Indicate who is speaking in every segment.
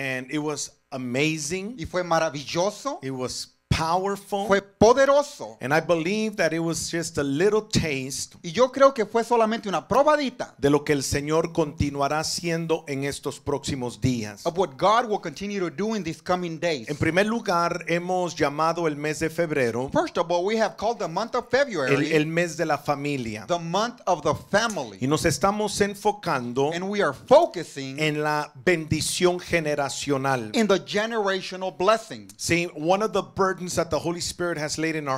Speaker 1: And it was amazing. Y fue maravilloso. It was powerful. Fue poderoso. And I believe that it was just a little taste. Y yo creo que fue solamente una probadita. De lo que el Señor continuará haciendo en estos próximos días. Of what God will continue to do in these coming days. En primer lugar, hemos llamado el mes de febrero. First of all, we have called the month of February. El, mes de la familia. The month of the family. Y nos estamos enfocando. And we are focusing en la bendición generacional. In the generational blessing. See, one of the birds Holy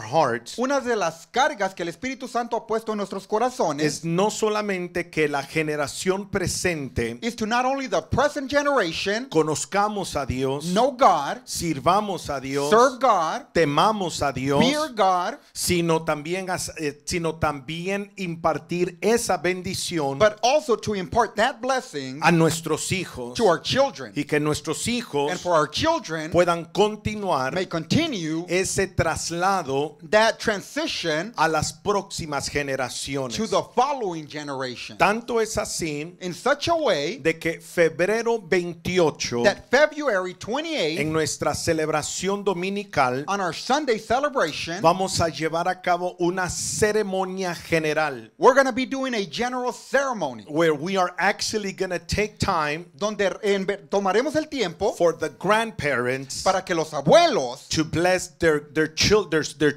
Speaker 1: hearts una de las cargas que el Espíritu Santo ha puesto en nuestros corazones es no solamente que la generación presente is present generation conozcamos a Dios, know God, sirvamos a Dios, serve God, temamos a Dios, fear God, sino también eh, sino también impartir esa bendición a nuestros hijos y que nuestros hijos children puedan continuar may continue ese traslado that transition a las próximas generaciones. To the following generation. Tanto es así in such a way de que febrero 28 that February 28 en nuestra celebración dominical on our Sunday celebration vamos a llevar a cabo una ceremonia general. We're going to be doing a general ceremony where we are actually going to take time donde en, tomaremos el tiempo for the grandparents para que los abuelos to bless their,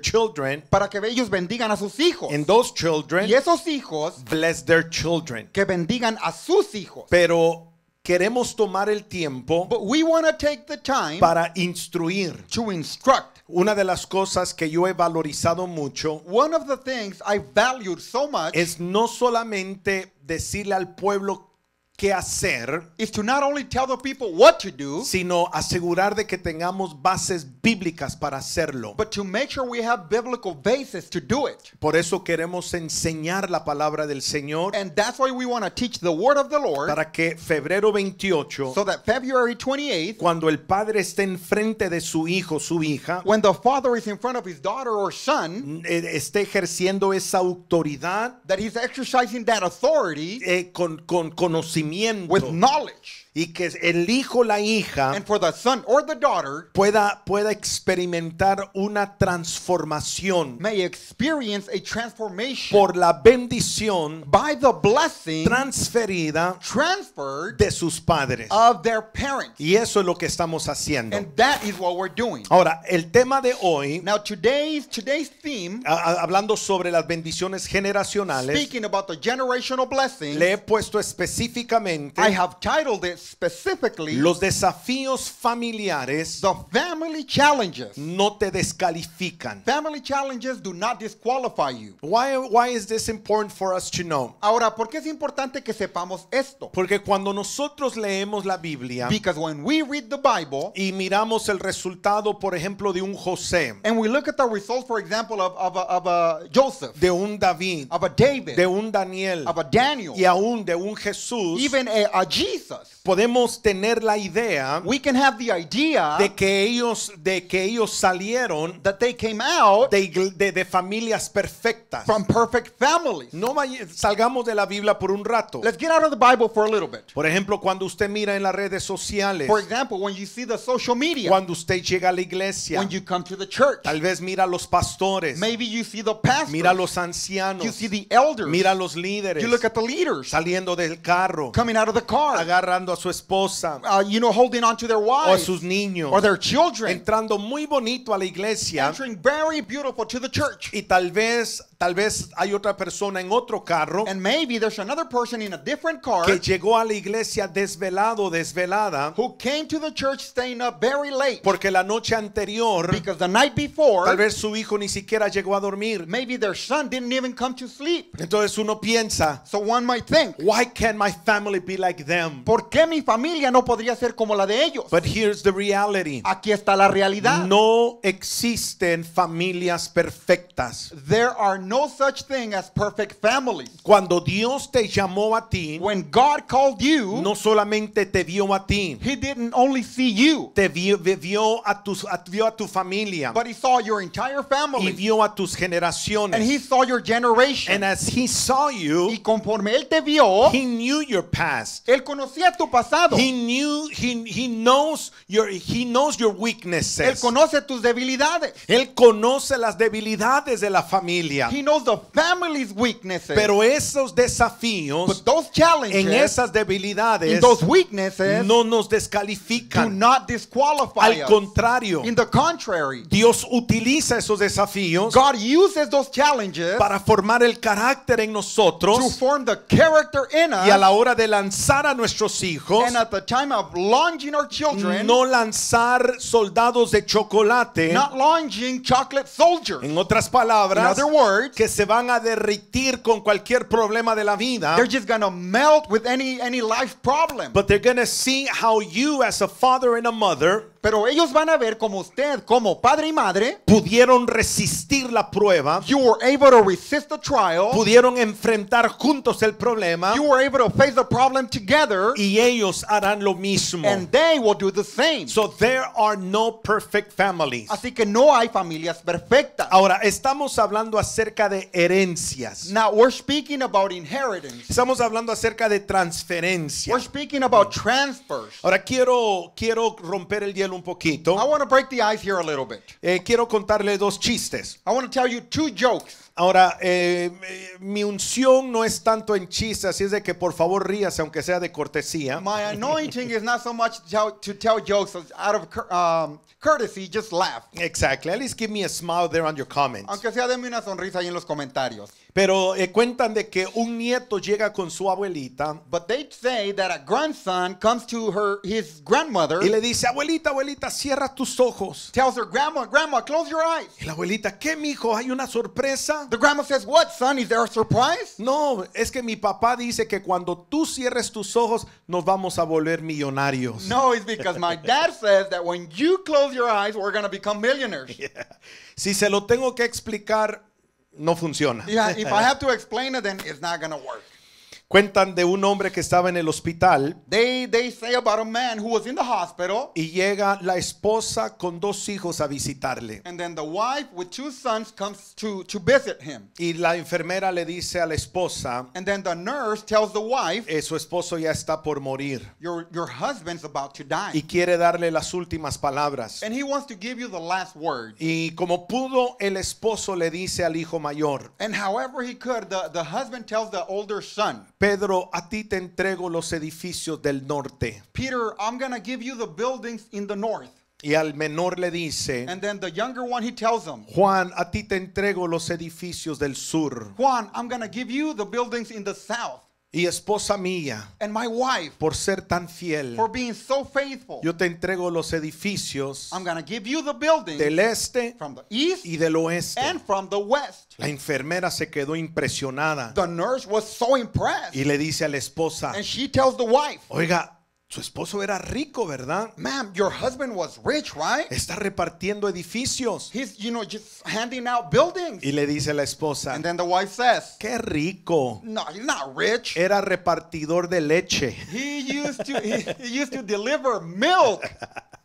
Speaker 1: children. Para que ellos bendigan a sus hijos. children Y esos hijos their children. que bendigan a sus hijos. Pero queremos tomar el tiempo we want take the time para instruir. instruct. Una de las cosas que yo he valorizado mucho One of the things so es no solamente decirle al pueblo qué hacer, is to not only tell the people what to do, sino asegurar de que tengamos bases bíblicas para hacerlo. But to make sure we have biblical basis to do it. Por eso queremos enseñar la palabra del Señor. And that's why we want to teach the word of the Lord. Para que febrero 28, so that February 28, cuando el padre esté enfrente de su hijo, su hija, when the father is in front of his daughter or son, eh, esté ejerciendo esa autoridad, that he's exercising that authority, eh, con, con conocimiento conocimiento, with knowledge, y que el hijo la hija pueda pueda experimentar una transformación may experience transformation por la bendición by the blessing transferida de sus padres y eso es lo que estamos haciendo ahora el tema de hoy hablando sobre las bendiciones generacionales le he puesto específicamente have specifically, los desafíos familiares the family challenges, no te descalifican. Family challenges do not disqualify you. Why, why is this important for us to know? Ahora, ¿por qué es importante que sepamos esto? Porque cuando nosotros leemos la Biblia Because when we read the Bible, y miramos el resultado, por ejemplo, de un José, and we look at the result, for example, of, of, a, of a uh, Joseph, de un David, of a David, de un Daniel, of a Daniel, y aún de un Jesús, even a, a Jesus. Por podemos tener la idea we can have the idea de que ellos de que ellos salieron that they came out de, de, de familias perfectas from perfect families no salgamos de la Biblia por un rato let's get out of the Bible for a little bit por ejemplo cuando usted mira en las redes sociales for example when you see the social media cuando usted llega a la iglesia when you come to the church tal vez mira a los pastores maybe you see the pastors mira a los ancianos you see the elders mira a los líderes you look at the leaders saliendo del carro coming out of the car agarrando a su esposa, uh, you know, holding on to their o sus niños, or their children, entrando muy bonito a la iglesia, entering very beautiful to the church, y tal vez Tal vez hay otra persona en otro carro And maybe there's another person in a different car que llegó a la iglesia desvelado, desvelada, who came to the church staying up very late. Porque la noche anterior, because the night before, tal vez su hijo ni siquiera llegó a dormir. Maybe their son didn't even come to sleep. Entonces uno piensa, so one might think, why can't my family be like them? ¿Por qué mi familia no podría ser como la de ellos. But here's the reality. Aquí está la realidad. No existen familias perfectas. There are no such thing as perfect families. Cuando Dios te llamó a ti, when God called you, no solamente te vio a ti. He didn't only see you. Te vio, vio a tus a, vio a tu familia. But he saw your entire family. Y vio a tus generaciones. And he saw your generation. And as he saw you, y conforme él te vio, he knew your past. Él conocía tu pasado pasado. He knew, he, he knows your, he knows your weaknesses. Él conoce tus debilidades. Él conoce las debilidades de la familia. He knows the family's weaknesses. Pero esos desafíos, But those challenges, en esas debilidades, in those weaknesses, no nos descalifican. Do not disqualify Al contrario, In the contrary, Dios utiliza esos desafíos. God uses those challenges para formar el carácter en nosotros. To form the character in us, y a la hora de lanzar a nuestros hijos And at the time of launching our children, no lanzar soldados de chocolate. Not launching chocolate soldiers. En otras palabras, in other words, que se van a con cualquier problema de la vida. They're just gonna melt with any any life problem. But they're gonna see how you as a father and a mother Pero ellos van a ver como usted, como padre y madre, pudieron resistir la prueba. You able to resist the trial. Pudieron enfrentar juntos el problema. You were able to face the problem together. Y ellos harán lo mismo. And they will do the same. So there are no perfect families. Así que no hay familias perfectas. Ahora estamos hablando acerca de herencias. Now we're speaking about inheritance. Estamos hablando acerca de transferencias We're speaking about transfers. Ahora quiero quiero romper el hielo un poquito. I want to break the ice here a little bit. Eh, quiero contarle dos chistes. I want to tell you two jokes. Ahora, eh, mi unción no es tanto en chistes, así es de que por favor ríase, aunque sea de cortesía. My anointing is not so much to tell jokes, out of um, courtesy, just laugh. Exactly. At least give me a smile there on your comments. Aunque sea una sonrisa ahí en los comentarios. Pero eh, cuentan de que un nieto llega con su abuelita. But they say that a grandson comes to her his grandmother. Y le dice, abuelita, abuelita, cierra tus ojos. Tells her grandma, grandma, close your eyes. Y la abuelita, ¿qué mijo? Hay una sorpresa. The grandma says, "What, son? Is there a surprise?" No, es que mi papá dice que cuando tú cierres tus ojos nos vamos a volver millonarios. No, it's because my dad says that when you close your eyes we're going to become millionaires. Yeah. Si se lo tengo que explicar no funciona. Yeah, if I have to explain it then it's not going to work. Cuentan de un hombre que estaba en el hospital. They, they say about a man who was in the hospital. Y llega la esposa con dos hijos a visitarle. And then the wife with two sons comes to, to visit him. Y la enfermera le dice a la esposa. And then the nurse tells the wife. Eh, su esposo ya está por morir. Your, your husband's about to die. Y quiere darle las últimas palabras. And he wants to give you the last word. Y como pudo el esposo le dice al hijo mayor. And however he could, the, the husband tells the older son. Pedro, a ti te entrego los edificios del norte. Peter, I'm going to give you the buildings in the north. Y al menor le dice, And then the younger one, he tells him, Juan, a ti te entrego los edificios del sur. Juan, I'm going to give you the buildings in the south y esposa mía, por ser tan fiel, yo te entrego los edificios del este y del oeste. La enfermera se quedó impresionada y le dice a la esposa, oiga, su esposo era rico, ¿verdad? Ma'am, your husband was rich, right? Está repartiendo edificios. He's, you know, just handing out buildings. Y le dice la esposa. And then the wife says, "Qué rico." No, he's not rich. Era repartidor de leche. He used to he used to deliver milk.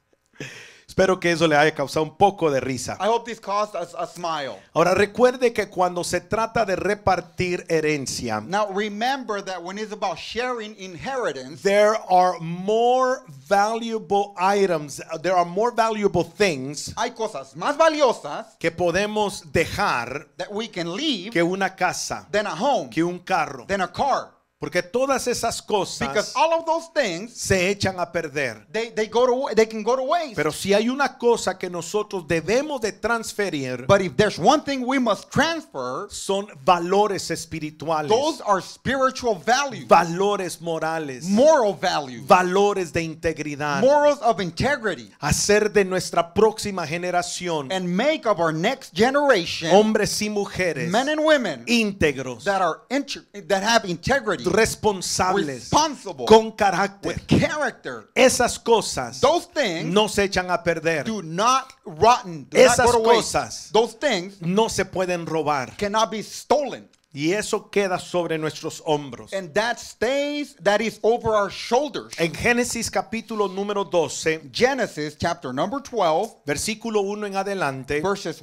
Speaker 1: Espero que eso le haya causado un poco de risa. I hope this caused a, a smile. Ahora recuerde que cuando se trata de repartir herencia, Now remember that when it's about sharing inheritance, there are more valuable items, there are more valuable things hay cosas más valiosas que podemos dejar that we can leave que una casa, than a home, que un carro, than a car. Porque todas esas cosas all of those things, se echan a perder. They, they go to, they can go to waste. Pero si hay una cosa que nosotros debemos de transferir, But if there's one thing we must transfer, son valores espirituales. Those are spiritual values. Valores morales. Moral values. Valores de integridad. Morals of integrity. Hacer de nuestra próxima generación and make of our next generation hombres y mujeres men and women íntegros that are that have integrity responsables, con carácter. Esas cosas no se echan a perder. Esas cosas no se pueden robar. Cannot be stolen. Y eso queda sobre nuestros hombros. And that is over our shoulders. En Génesis capítulo número 12, Genesis chapter number 12, versículo 1 en adelante, verses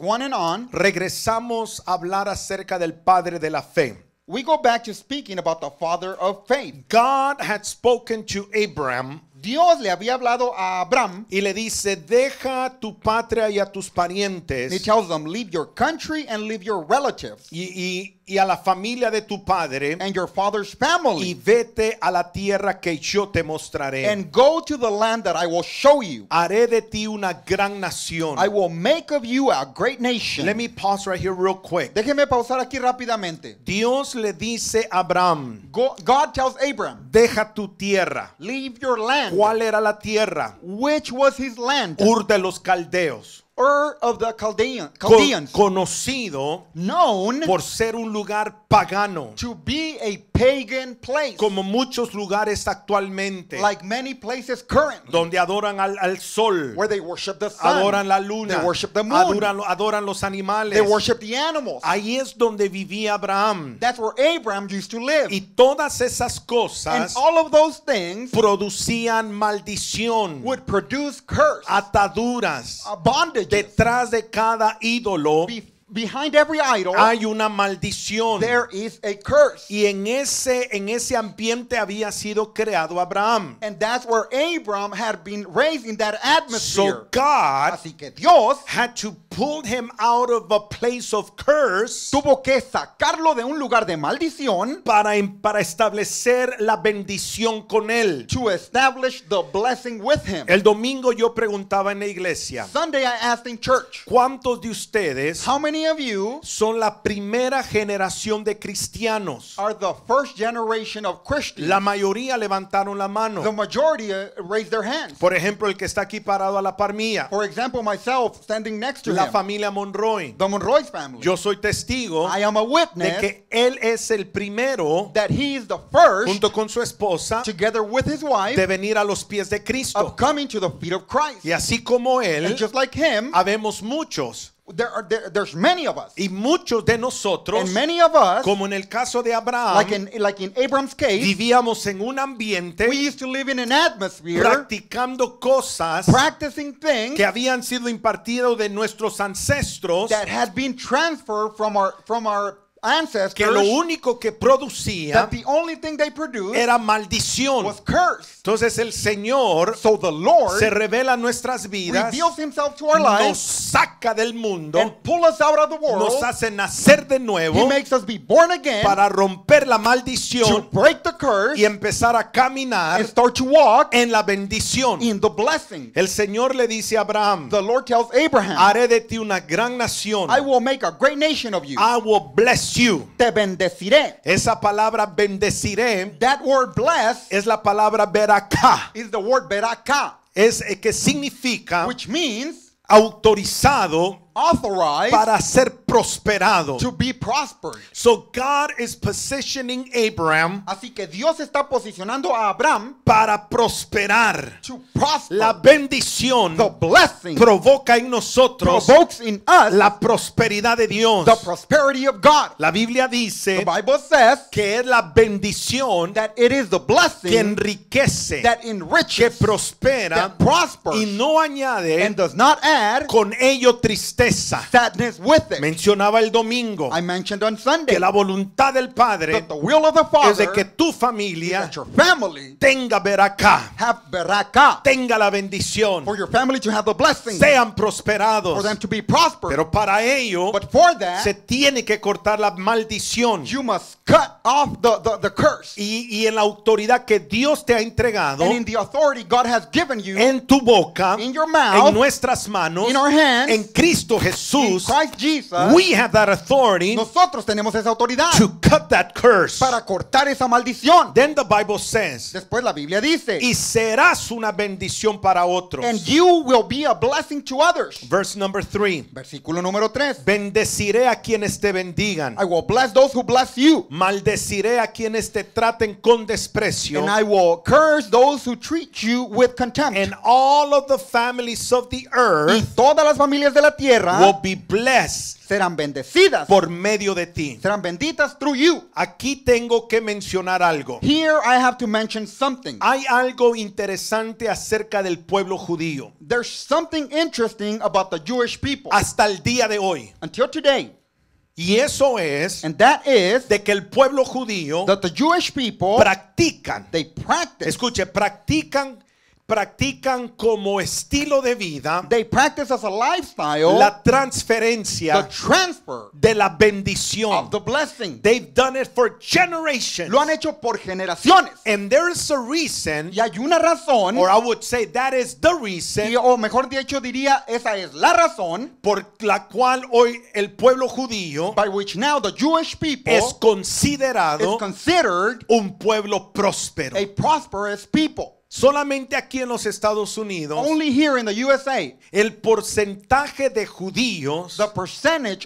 Speaker 1: regresamos a hablar acerca del padre de la fe. we go back to speaking about the father of faith. God had spoken to Abraham Dios le había hablado a Abraham y le dice, deja tu patria y a tus parientes. He tells them, leave your country and leave your relatives. Y, y, a la familia de tu padre. And your father's family. Y vete a la tierra que yo te mostraré. And go to the land that I will show you. Haré de ti una gran nación. I will make of you a great nation. Let me pause right here real quick. Déjeme pausar aquí rápidamente. Dios le dice a Abraham. Go, God tells Abraham. Deja tu tierra. Leave your land. ¿Cuál era la tierra? Which was his land? Ur de los caldeos. Ur of the Chaldean, Chaldeans. conocido known por ser un lugar pagano. To be a pagan place. Como muchos lugares actualmente. Like many places currently. Donde adoran al, al sol. Where they worship the sun. Adoran la luna. They worship the moon. Adoran, adoran los animales. They worship the animals. Ahí es donde vivía Abraham. That's where Abraham used to live. Y todas esas cosas And all of those things producían maldición. Would produce curse. Ataduras. bondage. Detrás de cada ídolo Behind every idol, hay una maldición. There is a curse. Y en ese en ese ambiente había sido creado Abraham. And that's where Abram had been raised in that atmosphere. So God Así que Dios had to pull him out of a place of curse. Tuvo que sacarlo de un lugar de maldición para em, para establecer la bendición con él. To establish the blessing with him. El domingo yo preguntaba en la iglesia. Sunday I asked in church. ¿Cuántos de ustedes? How many son la primera generación de cristianos. the first generation La mayoría levantaron la mano. Uh, Por ejemplo, el que está aquí parado a la par mía. myself la familia Monroy. Yo soy testigo de que él es el primero junto con su esposa together de venir a los pies de Cristo. Y así como él, habemos muchos There are, there, there's many of us. Y muchos de nosotros, And many of us, como en el caso de Abraham, like in, like in Abraham's case, vivíamos en un ambiente we used to live in an atmosphere, practicando cosas practicing things, que habían sido impartidos de nuestros ancestros that had been transferred from our, from our que lo único que producía era maldición. Entonces el Señor se revela a nuestras vidas, nos saca del mundo, nos hace nacer de nuevo para romper la maldición y empezar a caminar en la bendición. El Señor le dice a Abraham, haré de ti una gran nación. I will make a great nation of you. bless te bendeciré. Esa palabra bendeciré. That word bless es la palabra ver Is the word Es eh, que significa Which means autorizado authorized para ser prosperado. To be prospered. So God is positioning Abraham. Así que Dios está posicionando a Abraham para prosperar. To prosper. La bendición the blessing provoca en nosotros provokes in us la prosperidad de Dios. The prosperity of God. La Biblia dice the Bible says que es la bendición that it is the blessing que enriquece, that enriches, que prospera that prospers, y no añade and does not add con ello tristeza Mencionaba el domingo que la voluntad del Padre es de que tu familia tenga veracá, tenga la bendición, sean prosperados, Pero para ello se tiene que cortar la maldición. Y, en la autoridad que Dios te ha entregado, en tu boca, en nuestras manos, en Cristo Cristo Jesús, Jesus, we have that authority nosotros tenemos esa autoridad to cut that curse. para cortar esa maldición. Then the Bible says, Después la Biblia dice, y serás una bendición para otros. And you will be a blessing to others. Verse number 3. Versículo número 3. Bendeciré a quienes te bendigan. I will bless those who bless you. Maldeciré a quienes te traten con desprecio. And I will curse those who treat you with contempt. And all of the families of the earth. Y todas las familias de la tierra tierra will be blessed serán bendecidas por medio de ti. Serán benditas through you. Aquí tengo que mencionar algo. Here I have to mention something. Hay algo interesante acerca del pueblo judío. There's something interesting about the Jewish people. Hasta el día de hoy. Until today. Y eso es And that is de que el pueblo judío that the Jewish people practican. They practice. Escuche, practican practican como estilo de vida la transferencia de la bendición. done for Lo han hecho por generaciones. reason, y hay una razón, o mejor dicho diría, esa es la razón por la cual hoy el pueblo judío which es considerado un pueblo próspero. A prosperous people. Solamente aquí en los Estados Unidos, Only here in the USA, el porcentaje de judíos percentage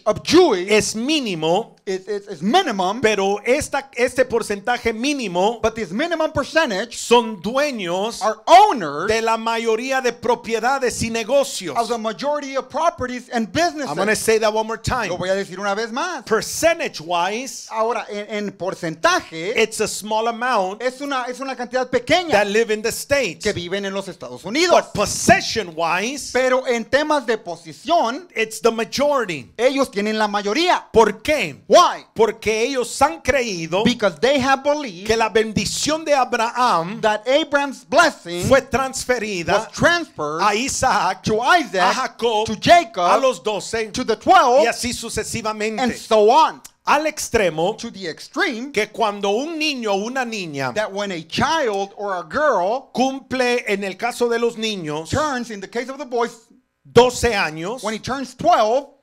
Speaker 1: es mínimo is, minimum, pero esta, este porcentaje mínimo but minimum percentage son dueños are owners de la mayoría de propiedades y negocios. Of the properties and I'm going to say that one more time. Lo voy a decir una vez más. Percentage wise, ahora en, porcentaje, it's a small amount. Es una es una cantidad pequeña that live in the states. que viven en los Estados Unidos. But possession wise, pero en temas de posición, it's the majority. Ellos tienen la mayoría. ¿Por qué? Why? Porque ellos han creído Because they have believed que la bendición de Abraham that Abraham's blessing fue transferida was transferred a Isaac, to Isaac, to Jacob, a los doce, to the 12, y así sucesivamente. And so on al extremo to the extreme, que cuando un niño o una niña that when a child or a girl cumple en el caso de los niños turns in the case of the boys 12 años when he turns 12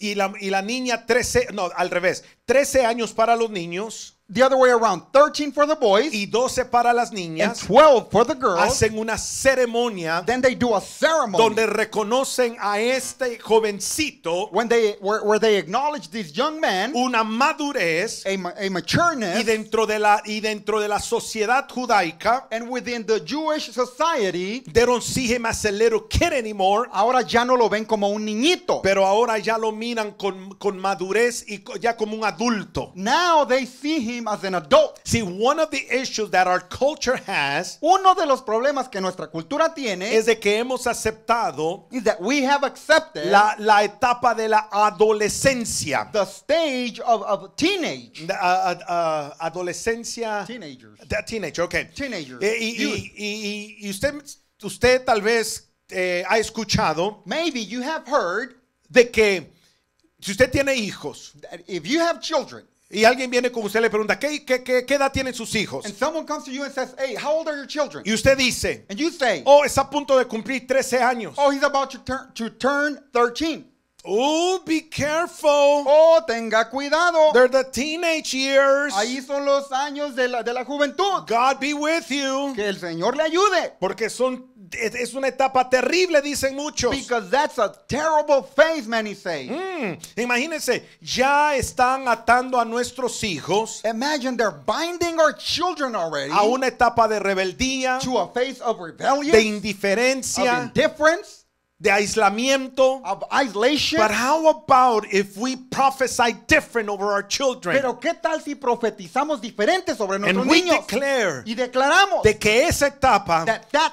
Speaker 1: y la, niña 13, no, al revés, 13 años para los niños the other way around. 13 for the boys. Y 12 para las niñas. And 12 for the girls. Hacen una ceremonia. Then they do a ceremony. Donde reconocen a este jovencito. When they, where, where they acknowledge this young man. Una madurez. A, a matureness. Y dentro, de la, y dentro de la sociedad judaica. And within the Jewish society. They don't see him as a little kid anymore. Ahora ya no lo ven como un niñito. Pero ahora ya lo miran con, con madurez y ya como un adulto. Now they see him as an adult. See, one of the issues that our culture has Uno de los problemas que nuestra cultura tiene es de que hemos aceptado is that we have accepted la, la etapa de la adolescencia. the stage of, of teenage. Uh, uh, uh, adolescencia. Teenagers. The teenager, okay. Teenagers. Eh, y, y- y- usted, usted tal vez eh, ha escuchado Maybe you have heard de que si usted tiene hijos, that if you have children, y alguien viene con usted y le pregunta, ¿qué, qué, qué, qué edad tienen sus hijos? And to how old are your children? Y usted dice, and you say, oh, está a punto de cumplir 13 años. Oh, he's about to turn, to turn 13. Oh, be careful. Oh, tenga cuidado. They're the teenage years. Ahí son los años de la, de la juventud. God be with you. Que el Señor le ayude. Porque son es una etapa terrible, dicen muchos. Because that's a terrible phase, many say. Mm, imagínense, ya están atando a nuestros hijos. Imagine they're binding our children already. A una etapa de rebeldía. To a phase of rebellion. De indiferencia. Of indifference de aislamiento. Of isolation. But how about if we prophesy different over our children? Pero qué tal si profetizamos diferente sobre nuestros And niños? We declare y declaramos de que esa etapa that that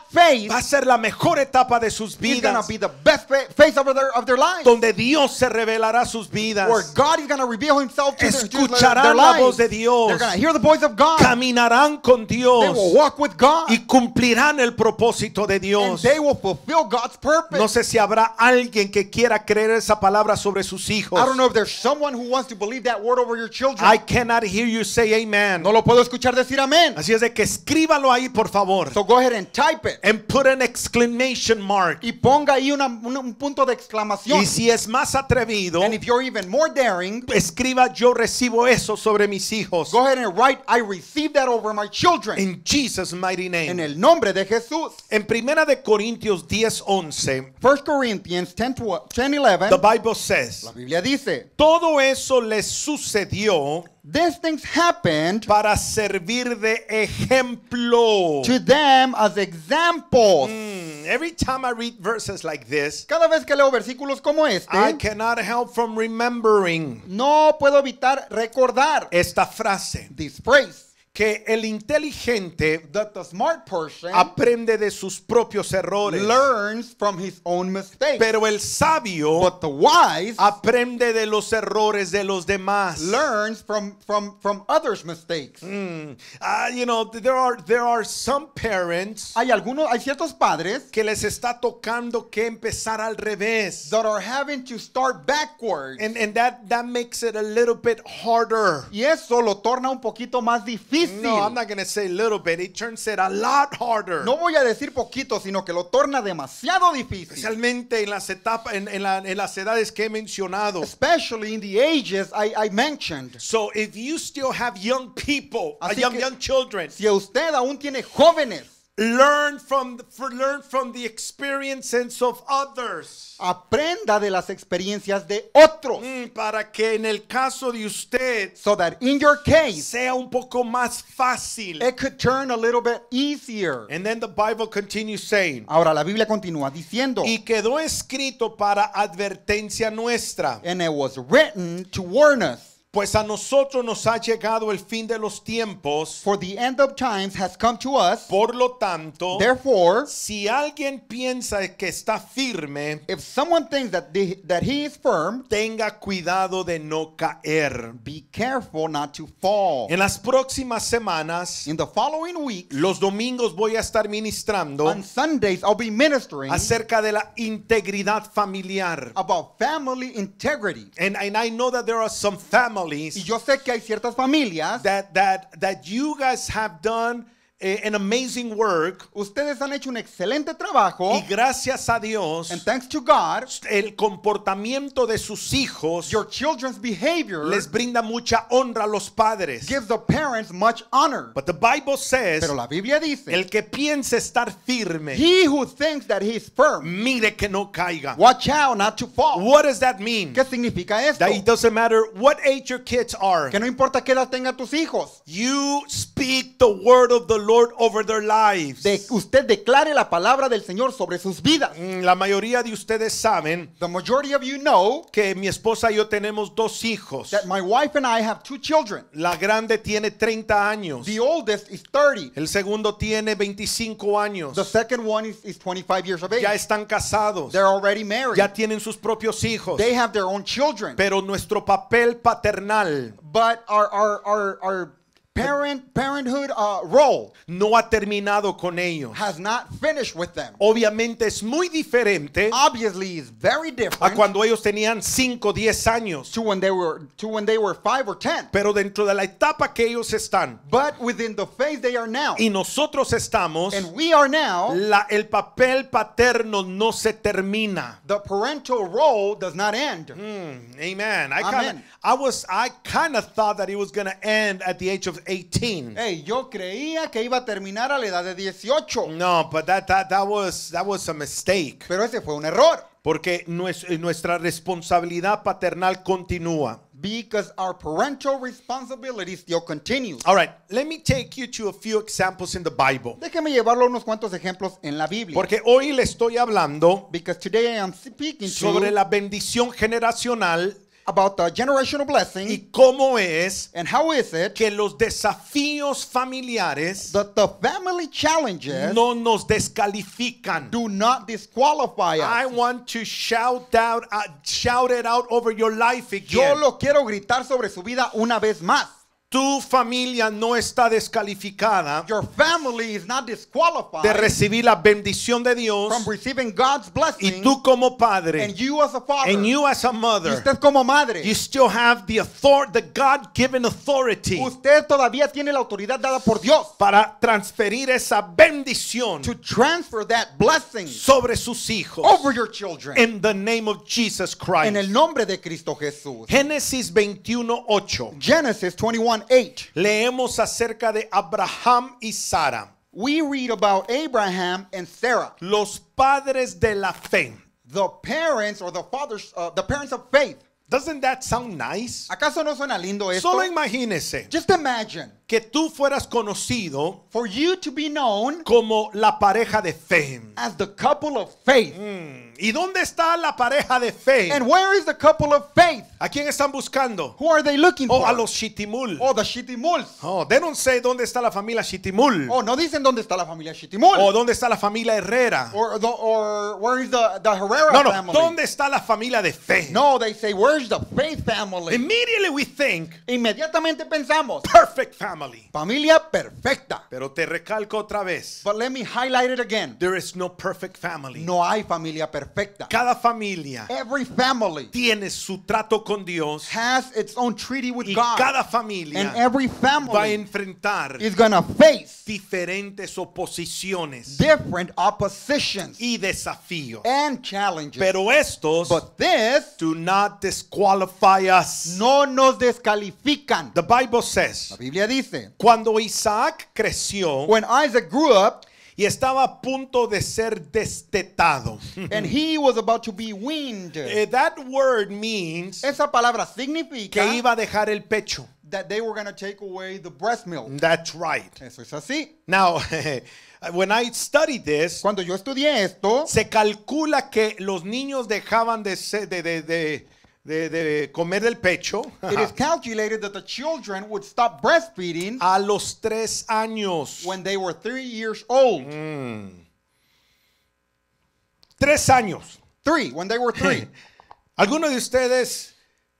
Speaker 1: va a ser la mejor etapa de sus vidas. Be the best phase of their, of their lives. Donde Dios se revelará sus vidas. Where God is going to reveal himself to Escucharán their, their la voz de Dios. They're going to hear the voice of God. Caminarán con Dios. They will walk with God. Y cumplirán el propósito de Dios. And they will fulfill God's purpose. Nos sé si habrá alguien que quiera creer esa palabra sobre sus hijos. I don't know if there's someone who wants to believe that word over your children. I cannot hear you say amen. No lo puedo escuchar decir amén. Así es de que escríbalo ahí, por favor. So go ahead and type it. And put an exclamation mark. Y ponga ahí una, un punto de exclamación. Y si es más atrevido, and if you're even more daring, escriba yo recibo eso sobre mis hijos. Go ahead and write I receive that over my children. In Jesus mighty name. En el nombre de Jesús. En primera de Corintios 10:11. 1 Corinthians 10, 12, 10 11, the Bible says, la Biblia dice, todo eso les sucedió These things happened para servir de ejemplo. To them as examples. Mm, every time I read verses like this, cada vez que leo versículos como este, I cannot help from remembering. No puedo evitar recordar esta frase. This phrase que el inteligente that the smart person aprende de sus propios errores learns from his own mistakes pero el sabio but the wise aprende de los errores de los demás learns from from from others mistakes mm. Ah, you know there are there are some parents hay algunos hay ciertos padres que les está tocando que empezar al revés that are having to start backwards and and that that makes it a little bit harder y eso lo torna un poquito más difícil no, I'm not going to say little bit. It turns it a lot harder. No voy a decir poquito, sino que lo torna demasiado difícil. Especialmente en las etapas, en, en, las edades que he mencionado. Especially in the ages I, I mentioned. So if you still have young people, young, young children. Si usted aún tiene jóvenes Learn from, the, learn from the experiences of others. Aprenda de las experiencias de otros. Mm, para que en el caso de usted so that in your case sea un poco más fácil. It could turn a little bit easier. And then the Bible continues saying. Ahora la Biblia continúa diciendo. Y quedó escrito para advertencia nuestra. And it was written to warn us. Pues a nosotros nos ha llegado el fin de los tiempos. For the end of times has come to us. Por lo tanto, therefore, si alguien piensa que está firme, if someone thinks that the, that he is firm, tenga cuidado de no caer. Be careful not to fall. En las próximas semanas, in the following weeks, los domingos voy a estar ministrando. On Sundays I'll be ministering acerca de la integridad familiar. About family integrity. And and I know that there are some families families. Y yo sé que hay ciertas familias. That that that you guys have done Eh, an amazing work. Ustedes han hecho un excelente trabajo. Y gracias a Dios, and thanks to God, el comportamiento de sus hijos, your children's behavior, les brinda mucha honra a los padres. Gives the parents much honor. But the Bible says, pero la Biblia dice, el que piense estar firme, he who thinks that he is firm, mire que no caiga. Watch out not to fall. What does that mean? ¿Qué significa esto? That it doesn't matter what age your kids are. Que no importa qué edad tengan tus hijos. You speak the word of the Lord Lord over their lives. De, usted declare la palabra del Señor sobre sus vidas. Mm, la mayoría de ustedes saben The majority of you know que mi esposa y yo tenemos dos hijos. That my wife and I have two children. La grande tiene 30 años. The oldest is 30. El segundo tiene 25 años. The second one is, is 25 years of age. Ya están casados. They're already married. Ya tienen sus propios hijos. They have their own children. Pero nuestro papel paternal. But our, our, our, our Parent, parenthood uh, role no ha terminado con ellos. Has not finished with them. Obviamente es muy diferente Obviously, it's very different a cuando ellos tenían 10 años. to when they were to when they were five or ten. Pero dentro de la etapa que ellos están But within the phase they are now, y nosotros estamos, and we are now, la- el papel paterno no se termina. the parental role does not end. Mm, amen. I kind I was I kind of thought that it was going to end at the age of 18. Hey, yo creía que iba a terminar a la edad de 18. No, but that, that, that, was, that was a mistake. Pero ese fue un error. Porque eh, nuestra responsabilidad paternal continúa. Because our parental responsibility still continues. All right, let me take you to a few examples in the Bible. Déjeme llevarlo unos cuantos ejemplos en la Biblia. Porque hoy le estoy hablando Because today I am speaking sobre to la bendición generacional about the generational blessing y cómo es and how is it que los desafíos familiares that the family challenges no nos descalifican do not disqualify us I want to shout out uh, shout it out over your life again yo lo quiero gritar sobre su vida una vez más tu familia no está descalificada Your family is not disqualified de recibir la bendición de Dios. From receiving God's blessing, y tú como padre, and you as a father, and you as a mother, y usted como madre, you still have the, authority, the God-given authority. Usted todavía tiene la autoridad dada por Dios para transferir esa bendición to transfer that blessing sobre sus hijos. Over your children. In the name of Jesus Christ. En el nombre de Cristo Jesús. Génesis 21:8. Genesis 21 8. Leemos acerca de Abraham y Sara. We read about Abraham and Sarah. Los padres de la fe. The parents or the fathers uh, the parents of faith. Doesn't that sound nice? ¿Acaso no suena lindo esto? Solo imagínese. Just imagine que tú fueras conocido for you to be known como la pareja de fe. As the couple of faith. Mm. ¿Y dónde está la pareja de fe? And where is the couple of faith? ¿A quién están buscando? Who are they looking oh, for? a los Shitimul. Oh, the Shitimuls. Oh, they don't say dónde está la familia Shitimul. Oh, no dicen dónde está la familia Shitimul. O oh, dónde está la familia Herrera. Or, or where is the, the Herrera no, no. family? ¿Dónde está la familia de fe? No, they say where's the faith family? Immediately we think. Inmediatamente pensamos. Perfect family. Familia perfecta. Pero te recalco otra vez. But let me highlight it again. There is no perfect family. No hay familia perfecta perfecta. Cada familia Every family tiene su trato con Dios. Has its own treaty with y God. cada familia And every family va a enfrentar is gonna face diferentes oposiciones different oppositions y desafíos. And challenges. Pero estos But this, do not disqualify us. No nos descalifican. The Bible says, La Biblia dice, cuando Isaac creció, when Isaac grew up, y estaba a punto de ser destetado. And he was about to be weaned. Eh, that word means Esa palabra significa que iba a dejar el pecho. That they were going to take away the breast milk. That's right. Eso es así. Now, when I studied this, cuando yo estudié esto, se calcula que los niños dejaban de, de, de, de de, de, comer del pecho. It is calculated that the children would stop breastfeeding a los tres años. When they were three years old. Mm. Tres años. Three, when they were three. Algunos de ustedes,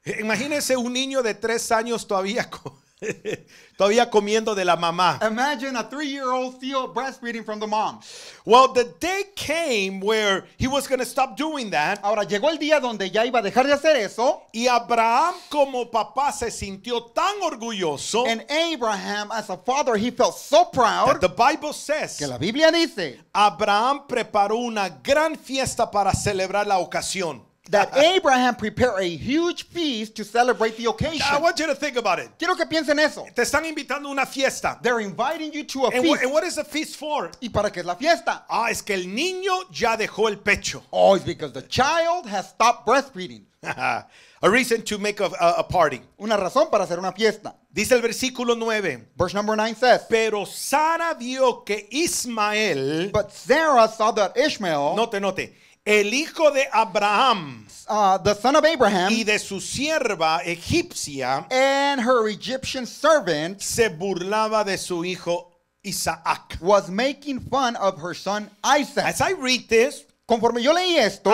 Speaker 1: imagínense un niño de tres años todavía con, Todavía comiendo de la mamá. Imagine a three-year-old still breastfeeding from the mom. Well, the day came where he was going to stop doing that. Ahora llegó el día donde ya iba a dejar de hacer eso. Y Abraham como papá se sintió tan orgulloso. And Abraham as a father he felt so proud. the Bible says. Que la Biblia dice. Abraham preparó una gran fiesta para celebrar la ocasión that Abraham prepared a huge feast to celebrate the occasion. I want you to think about it. Quiero que piensen eso. Te están invitando a una fiesta. They're inviting you to a and feast. and what is the feast for? ¿Y para qué es la fiesta? Ah, es que el niño ya dejó el pecho. Oh, it's because the child has stopped breastfeeding. a reason to make a, a, a, party. Una razón para hacer una fiesta. Dice el versículo 9. Verse number 9 says, Pero Sara vio que Ismael But Sarah saw that Ishmael Note, note el hijo de Abraham uh, the son of Abraham y de su sierva egipcia and her Egyptian servant se burlaba de su hijo Isaac was making fun of her son Isaac. As I read this, Conforme yo leí esto,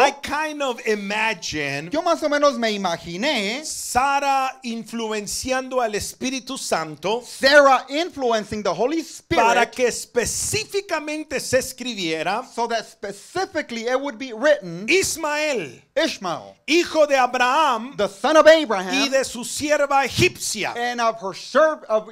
Speaker 1: yo más o menos me imaginé Sara influenciando al Espíritu Santo influencing the Holy para que específicamente se escribiera so that specifically Ismael hijo de Abraham y de su sierva egipcia mm.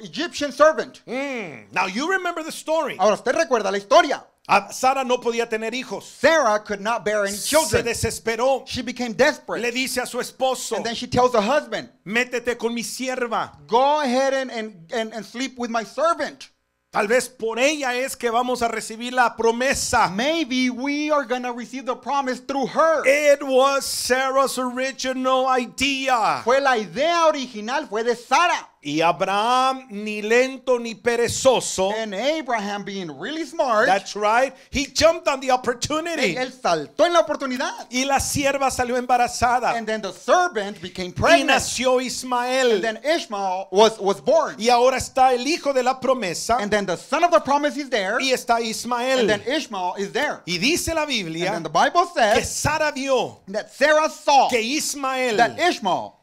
Speaker 1: Now you remember the story Ahora usted recuerda la historia Ah, Sara no podía tener hijos. Sarah could not bear any children. Se desesperó. She became desperate. Le dice a su esposo. And then she tells her husband, "Métete con mi sierva." Go ahead and, and, and, sleep with my servant. Tal vez por ella es que vamos a recibir la promesa. Maybe we are going to receive the promise through her. It was Sarah's original idea. Fue la idea original, fue de Sarah. Y Abraham ni lento ni perezoso. And Abraham being really smart. That's right. He jumped on the opportunity. Él, saltó en la oportunidad. Y la sierva salió embarazada. And then the servant became pregnant. Y nació Ismael. And then Ishmael was, was born. Y ahora está el hijo de la promesa. And then the son of the promise is there. Y está Ismael. And then Ishmael is there. Y dice la Biblia and then the Bible says que Sara vio that Sarah saw que Ismael that Ishmael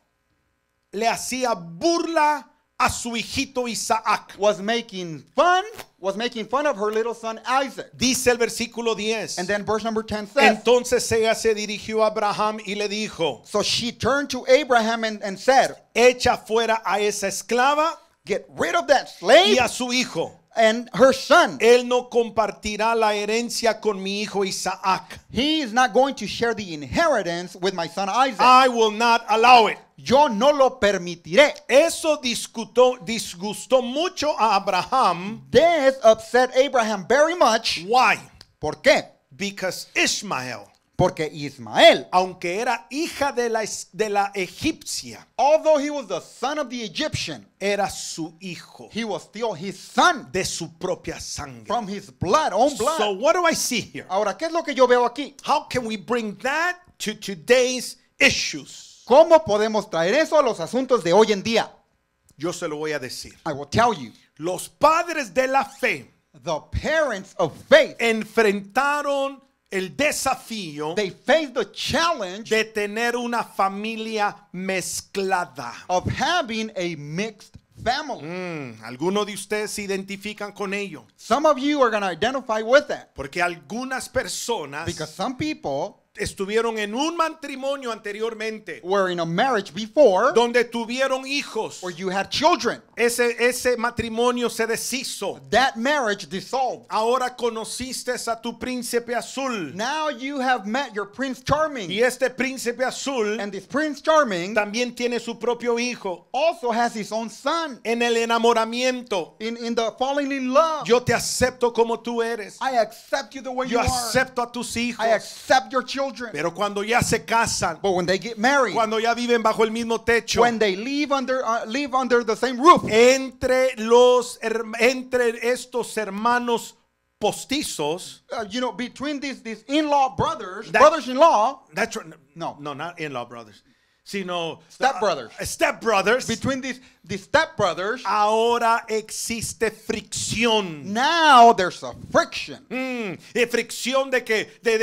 Speaker 1: le hacía burla a su hijito Isaac. Was making fun, was making fun of her little son Isaac. Dice el versículo 10. And then verse number 10 says. Entonces ella se dirigió a Abraham y le dijo. So she turned to Abraham and, and said. Echa fuera a esa esclava. Get rid of that slave. Y a su hijo. And her son. Él no compartirá la herencia con mi hijo Isaac. He is not going to share the inheritance with my son Isaac. I will not allow it. yo no lo permitiré. Eso disgustó mucho a Abraham. This upset Abraham very much. Why? ¿Por qué? Because Ishmael. Porque Ismael, aunque era hija de la, de la egipcia, although he was the son of the Egyptian, era su hijo. He was still his son de su propia sangre. From his blood, own blood. So what do I see here? Ahora, ¿qué es lo que yo veo aquí? How can we bring that to today's issues? ¿Cómo podemos traer eso a los asuntos de hoy en día? Yo se lo voy a decir. Los padres de la fe the parents of enfrentaron el desafío challenge de tener una familia mezclada. Of having a mixed family. Mm, algunos de ustedes se identifican con ello. Porque algunas personas estuvieron en un matrimonio anteriormente were in a marriage before donde tuvieron hijos or you had children ese ese matrimonio se deshizo that marriage dissolved ahora conociste a tu príncipe azul now you have met your prince charming y este príncipe azul and this prince charming también tiene su propio hijo also has his own son en el enamoramiento in, in the falling in love yo te acepto como tú eres I accept you the way yo you are yo acepto a tus hijos I accept your children children. Pero cuando ya se casan, But when they get married, cuando ya viven bajo el mismo techo, when they live under, uh, live under the same roof, entre los entre estos hermanos postizos, uh, you know, between these these in-law brothers, that, brothers-in-law, that's no, no, not in-law brothers, sino step brothers, uh, step brothers, between these the stepbrothers, ahora existe fricción. Now there's a friction. Mm, fricción de que de,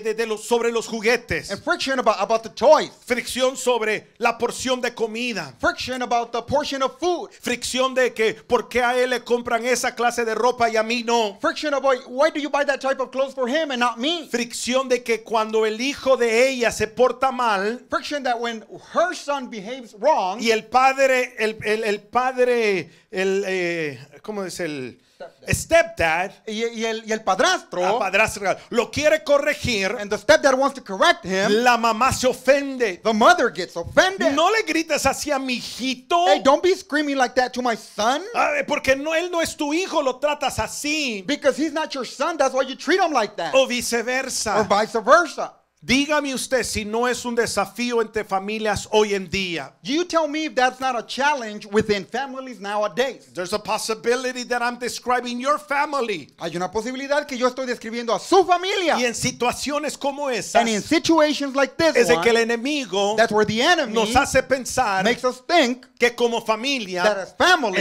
Speaker 1: de, de, los, sobre los juguetes. And friction about, about the toys. Fricción sobre la porción de comida. Friction about the portion of food. Fricción de que por qué a él le compran esa clase de ropa y a mí no. Friction about why do you buy that type of clothes for him and not me? Fricción de que cuando el hijo de ella se porta mal, friction that when her son behaves wrong, y el padre el el, el padre, el, eh, ¿cómo es el? Stepdad. Y, y, el, y el padrastro. Ah, padrastro. Lo quiere corregir. And the stepdad wants to correct him. La mamá se ofende. The mother gets offended. No le grites así a mi hijito. Hey, don't be screaming like that to my son. Ah, eh, porque no, él no es tu hijo, lo tratas así. Because he's not your son, that's why you treat him like that. O viceversa. Or vice versa. Dígame usted si no es un desafío entre familias hoy en día. You tell me if that's not a challenge within families nowadays. There's a possibility that I'm describing your family. Hay una posibilidad que yo estoy describiendo a su familia. Y en situaciones como esas, And in situations like this es one, que el enemigo that's where the enemy nos hace pensar makes us think que como familia that as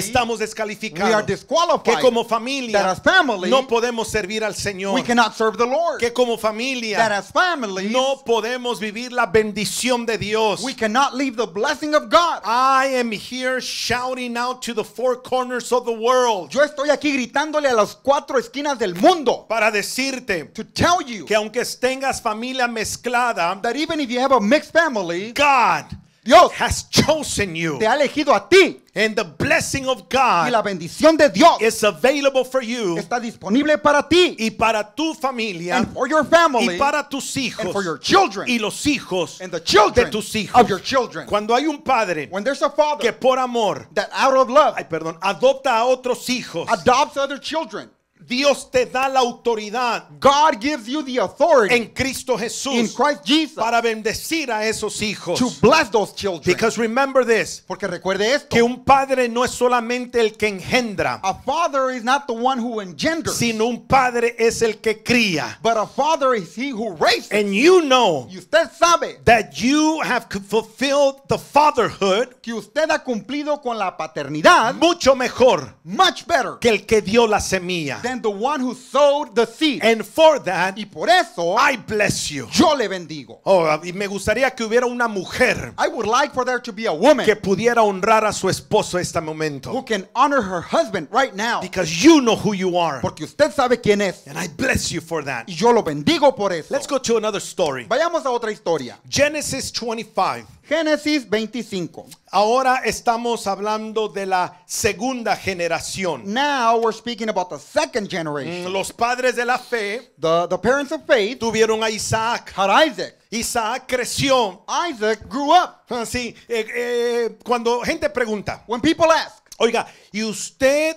Speaker 1: estamos descalificados. We are disqualified. Que como familia as no podemos servir al Señor. We cannot serve the Lord. Que como familia that as family, no podemos vivir la bendición de Dios. We cannot leave the blessing of God. I am here shouting out to the four corners of the world. Yo estoy aquí gritándole a las cuatro esquinas del mundo. Para decirte to tell you que aunque tengas familia mezclada, that even if you have a mixed family, God Dios has chosen you. Te ha elegido a ti. And the blessing of God y la bendición de Dios is available for you está disponible para ti y para tu familia and for your family, y para tus hijos and for your children, y los hijos and the children de tus hijos. Of your children. Cuando hay un padre When there's a father que por amor that out of love, ay, perdón, adopta a otros hijos adopts other children Dios te da la autoridad. God gives you the authority en Cristo Jesús in Christ Jesus para bendecir a esos hijos. To bless those children. Because remember this, porque recuerde esto, que un padre no es solamente el que engendra. A father is not the one who engenders, sino un padre es el que cría. But a father is he who raises. And you know, y usted sabe that you have fulfilled the fatherhood, que usted ha cumplido con la paternidad, mucho mejor, much better, que el que dio la semilla. And the one who sowed the seed. And for that, y por eso, I bless you. Yo le bendigo. Oh, ah, y me gustaría que hubiera una mujer. I would like for there to be a woman que pudiera honrar a su esposo este momento. Who can honor her husband right now. Because you know who you are. Porque usted sabe quién es. And I bless you for that. Y yo lo bendigo por eso. Let's go to another story. Vayamos a otra historia. Genesis 25. Génesis 25. Ahora estamos hablando de la segunda generación. Now we're speaking about the second generation. Mm, los padres de la fe the, the parents of faith tuvieron a Isaac. Had Isaac. Isaac creció. Isaac grew up. Ah, sí, eh, eh, cuando gente pregunta. When people ask. Oiga, ¿y usted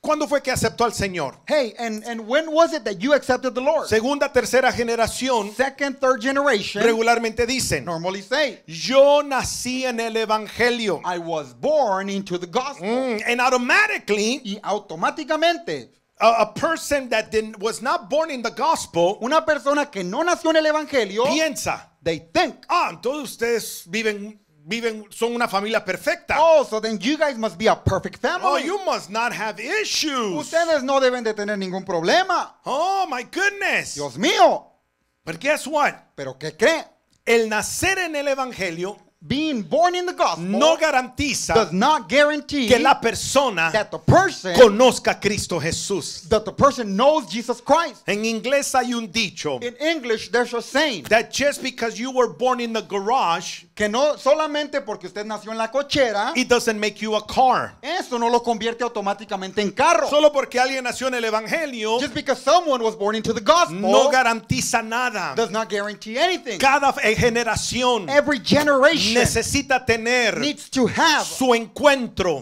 Speaker 1: ¿Cuándo fue que aceptó al Señor? Hey, and, and when was it that you accepted the Lord? Segunda, tercera generación. Second, third generation. Regularmente dicen. Normally say. Yo nací en el evangelio. I was born into the gospel. Mm, and automatically. Y automáticamente. A, a, person that was not born in the gospel, una persona que no nació en el evangelio, piensa, they think, ah, entonces ustedes viven viven son una familia perfecta. Oh, so then you guys must be a perfect oh, family. Oh, you must not have issues. Ustedes no deben de tener ningún problema. Oh, my goodness. Dios mío. But guess what? Pero qué cree? El nacer en el evangelio being born in the gospel no garantiza does not guarantee que la persona that the person conozca a Cristo Jesús. That the person knows Jesus Christ. En inglés hay un dicho. In English there's a saying that just because you were born in the garage que no solamente porque usted nació en la cochera it doesn't make you a car. Eso no lo convierte automáticamente en carro. Solo porque alguien nació en el evangelio just because someone was born into the gospel no garantiza nada. Does not guarantee anything. Cada eh, generación every generation necesita tener su encuentro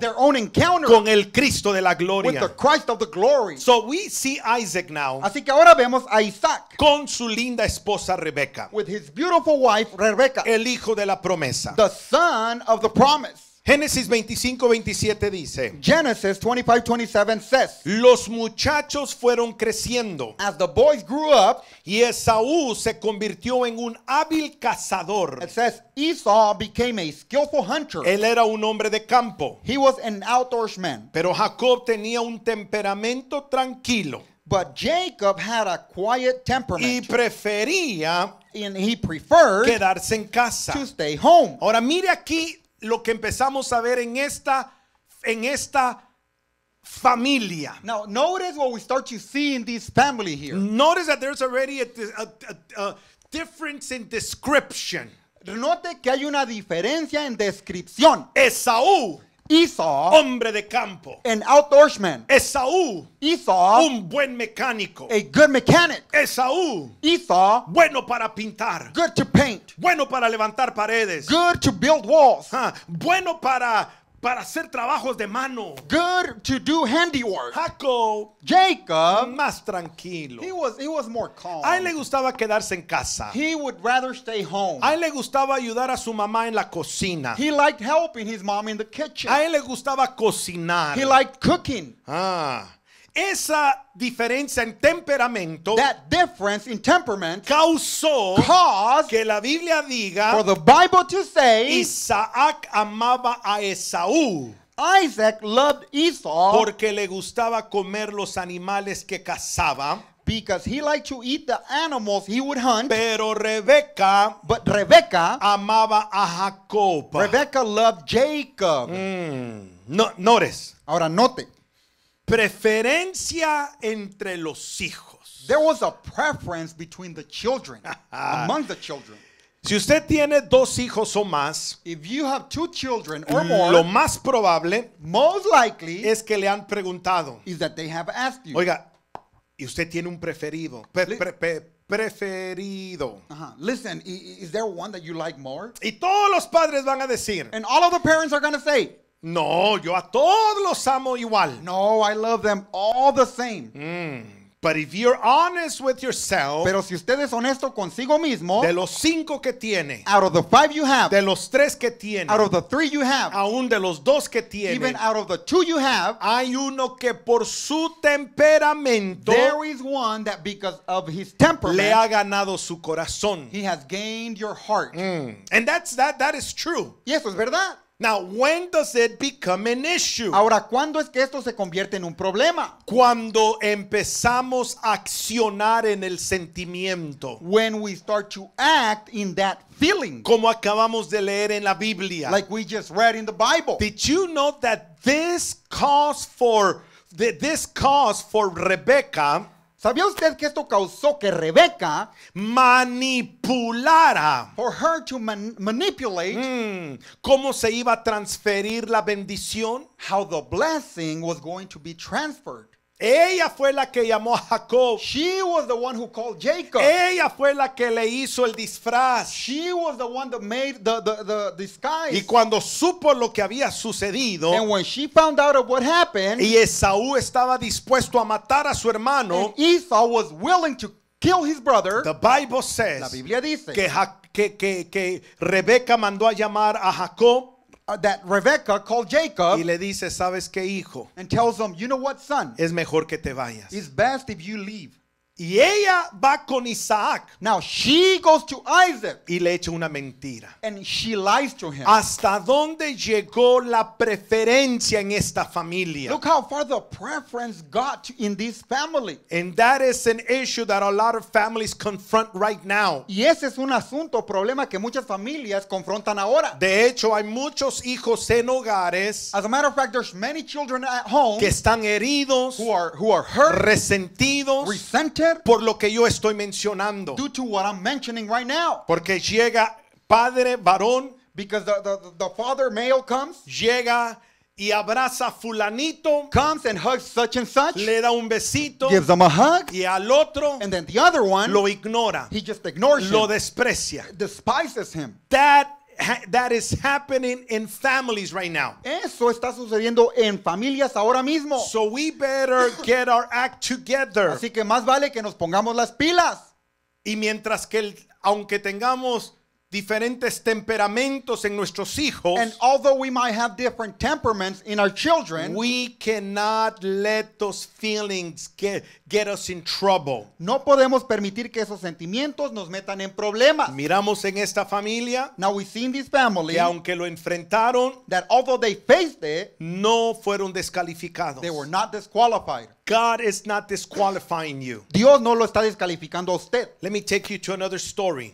Speaker 1: con el Cristo de la gloria. So we see Isaac now. Así que ahora vemos a Isaac con su linda esposa Rebeca. With his beautiful wife El hijo de la promesa. Genesis 25, 27 dice. Genesis 25, says. Los muchachos fueron creciendo. As the boys grew up. Y Esaú se convirtió en un hábil cazador. It says Esau became a skillful hunter. Él era un hombre de campo. He was an outdoorsman. Pero Jacob tenía un temperamento tranquilo. But Jacob had a quiet temperament. Y prefería and he preferred quedarse en casa. To stay home. Ahora mire aquí lo que empezamos a ver en esta en esta familia. Now notice what we start to see in this family here. Notice that there's already a, a difference in description. Note que hay una diferencia en descripción. Esaú Esau, hombre de campo. An outdoorsman. Esaú, Esau, un buen mecánico. A good mechanic. Esaú, Esau, bueno para pintar. Good to paint. Bueno para levantar paredes. Good to build walls. Ah, bueno para para hacer trabajos de mano. Good to do handiwork. Jacob, Jacob, más tranquilo. He was, he was more calm. A él le gustaba quedarse en casa. He would rather stay home. A él le gustaba ayudar a su mamá en la cocina. He liked helping his mom in the kitchen. A él le gustaba cocinar. He liked cooking. Ah. Esa diferencia en temperamento that difference in temperament causó que la Biblia diga for the Bible to say Isaac amaba a Esaú Isaac loved Esau porque le gustaba comer los animales que cazaba because he liked to eat the animals he would hunt. Pero Rebeca but Rebecca amaba a Jacob. Rebecca loved Jacob. Mm. No, notice. Ahora note. Preferencia entre los hijos. There was a preference between the children, among the children. Si usted tiene dos hijos o más, If you have two children or more, lo más probable most likely es que le han preguntado, is that they have asked you. oiga, y usted tiene un preferido, preferido. uh Listen, is there one that you like more? Y todos los padres van a decir, And all of the parents are going to say, no, yo a todos los amo igual. No, I love them all the same. Mm. But if you're honest with yourself, pero si usted es honesto consigo mismo, de los cinco que tiene, out of the five you have, de los tres que tiene, out of the three you have, aún de los dos que tiene, even out of the two you have, hay uno que por su temperamento, there is one that because of his temperament, le ha ganado su corazón. He has gained your heart, mm. and that's that. That is true. Y eso es verdad. Now, when does it become an issue? Ahora, ¿cuándo es que esto se convierte en un problema? Cuando empezamos a accionar en el sentimiento. When we start to act in that feeling. Como acabamos de leer en la Biblia. Like we just read in the Bible. Did you know that this cause for this cause for Rebecca ¿Sabía usted que esto causó que Rebeca manipulara? Hmm, cómo se iba a transferir la bendición. How the blessing was going to be transferred. Ella fue la que llamó a Jacob. She was the one who called Jacob. Ella fue la que le hizo el disfraz. She was the one that made the, the, the disguise. Y cuando supo lo que había sucedido, and when she found out of what happened, y Esaú estaba dispuesto a matar a su hermano, and Esau was willing to kill his brother. The Bible says la Biblia dice que, ja que, que, que Rebeca mandó a llamar a Jacob Uh, that Rebecca called Jacob y le dice, ¿sabes qué, hijo? and tells him, you know what, son? Es mejor que te vayas. It's best if you leave. Y ella va con Isaac. Now she goes to Isaac. Y le echa una mentira. And she lies to him. Hasta dónde llegó la preferencia en esta familia. Look how far the preference got in this family. And that is an issue that a lot of families confront right now. Y ese es un asunto, problema que muchas familias confrontan ahora. De hecho, hay muchos hijos en hogares. As a matter of fact, there's many children at home que están heridos, who are, who are hurt, resentidos, resented, hacer. Por lo que yo estoy mencionando. Due to what I'm mentioning right now. Porque llega padre varón. Because the, the, the father male comes. Llega y abraza a fulanito. Comes and hugs such and such. Le da un besito. Gives them a hug. Y al otro. And then the other one. Lo ignora. He just ignores Lo him. desprecia. Despises him. That happening in families right now. Eso está sucediendo en familias ahora mismo. Así que más vale que nos pongamos las pilas. Y mientras que aunque tengamos diferentes temperamentos en nuestros hijos. And although we might have different temperaments in our children, we cannot let those feelings get, get us in trouble. No podemos permitir que esos sentimientos nos metan en problemas. Miramos en esta familia. Now we see in this family que aunque lo enfrentaron, that although they faced it, no fueron descalificados. They were not disqualified. God is not disqualifying you. Dios no lo está descalificando a usted. Let me take you to another story.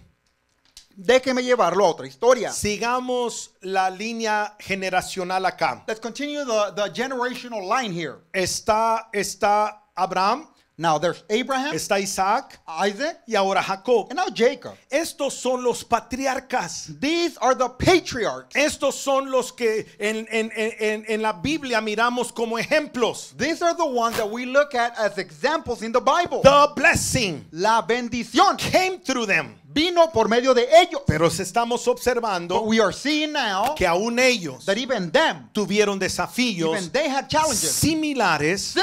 Speaker 1: Déjeme llevarlo a otra historia. Sigamos la línea generacional acá. Let's continue the, the generational line here. Está, está Abraham. Now there's Abraham, está Isaac, Isaac, y ahora Jacob. And now Jacob. Estos son los patriarcas. These are the patriarchs. Estos son los que en, en, en, en, la Biblia miramos como ejemplos. These are the ones that we look at as examples in the Bible. The blessing, la bendición, came through them vino por medio de ellos. Pero estamos observando we are now que aún ellos that even them, tuvieron desafíos even similares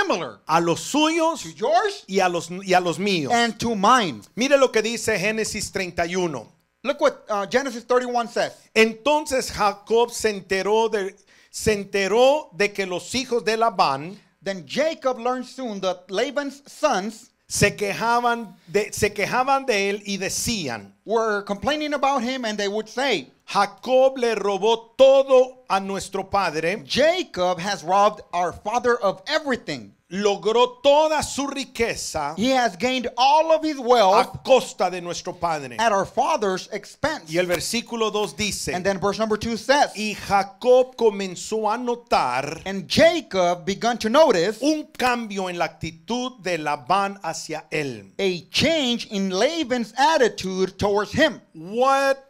Speaker 1: a los suyos to y, a los, y a los míos. And to mine. Mire lo que dice Génesis 31. Look what uh, Genesis 31 says. Entonces Jacob se enteró de se enteró de que los hijos de Labán Then Jacob learned soon that Laban's sons se quejaban de, se quejaban de él y decían, were complaining about him and they would say, Jacob le robó todo a nuestro padre. Jacob has robbed our father of everything. logró toda su riqueza he has gained all of his wealth a costa de nuestro padre at our father's expense. Y el versículo 2 dice, and then verse number 2 says, y Jacob comenzó a notar and Jacob began to notice un cambio en la actitud de Labán hacia él. A change in Laban's attitude towards him. What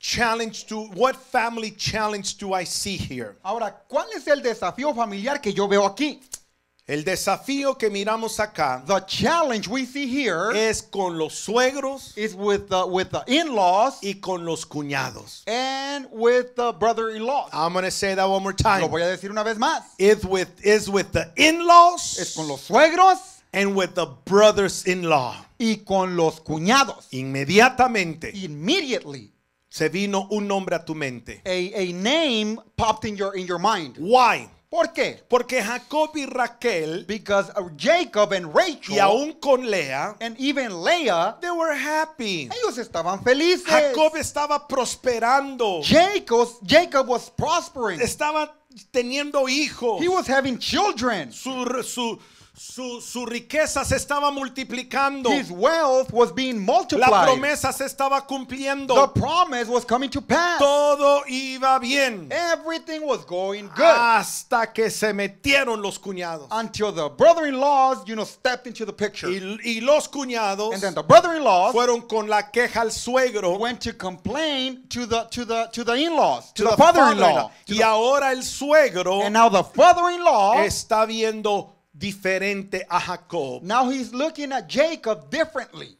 Speaker 1: challenge to what family challenge do I see here? Ahora, ¿cuál es el desafío familiar que yo veo aquí? El desafío que miramos acá, the challenge we see here, es con los suegros, is with the with the in-laws, y con los cuñados, and with the brother-in-law. I'm going to say that one more time. Lo voy a decir una vez más. It's with is with the in-laws, es con los suegros, and with the brothers-in-law, y con los cuñados. Inmediatamente. Immediately. Se vino un nombre a tu mente. A, a name popped in your in your mind. Why? ¿Por qué? Porque Jacob y Raquel Because Jacob and Rachel y aún con Lea and even Leah they were happy. Ellos estaban felices. Jacob estaba prosperando. Jacob, Jacob was prospering. Estaba teniendo hijos. He was having children. Su, su su, su, riqueza se estaba multiplicando. His wealth was being multiplied. La promesa se estaba cumpliendo. The promise was coming to pass. Todo iba bien. Everything was going good. Hasta que se metieron los cuñados. Until the brother-in-laws, you know, stepped into the picture. Y, y los cuñados And then the brother-in-laws fueron con la queja al suegro. Went to complain to the to the to the in-laws, to, to, the, the father-in-law. Father y the... ahora el suegro And now the father-in-law está viendo diferente a Jacob. Now he's looking at Jacob differently.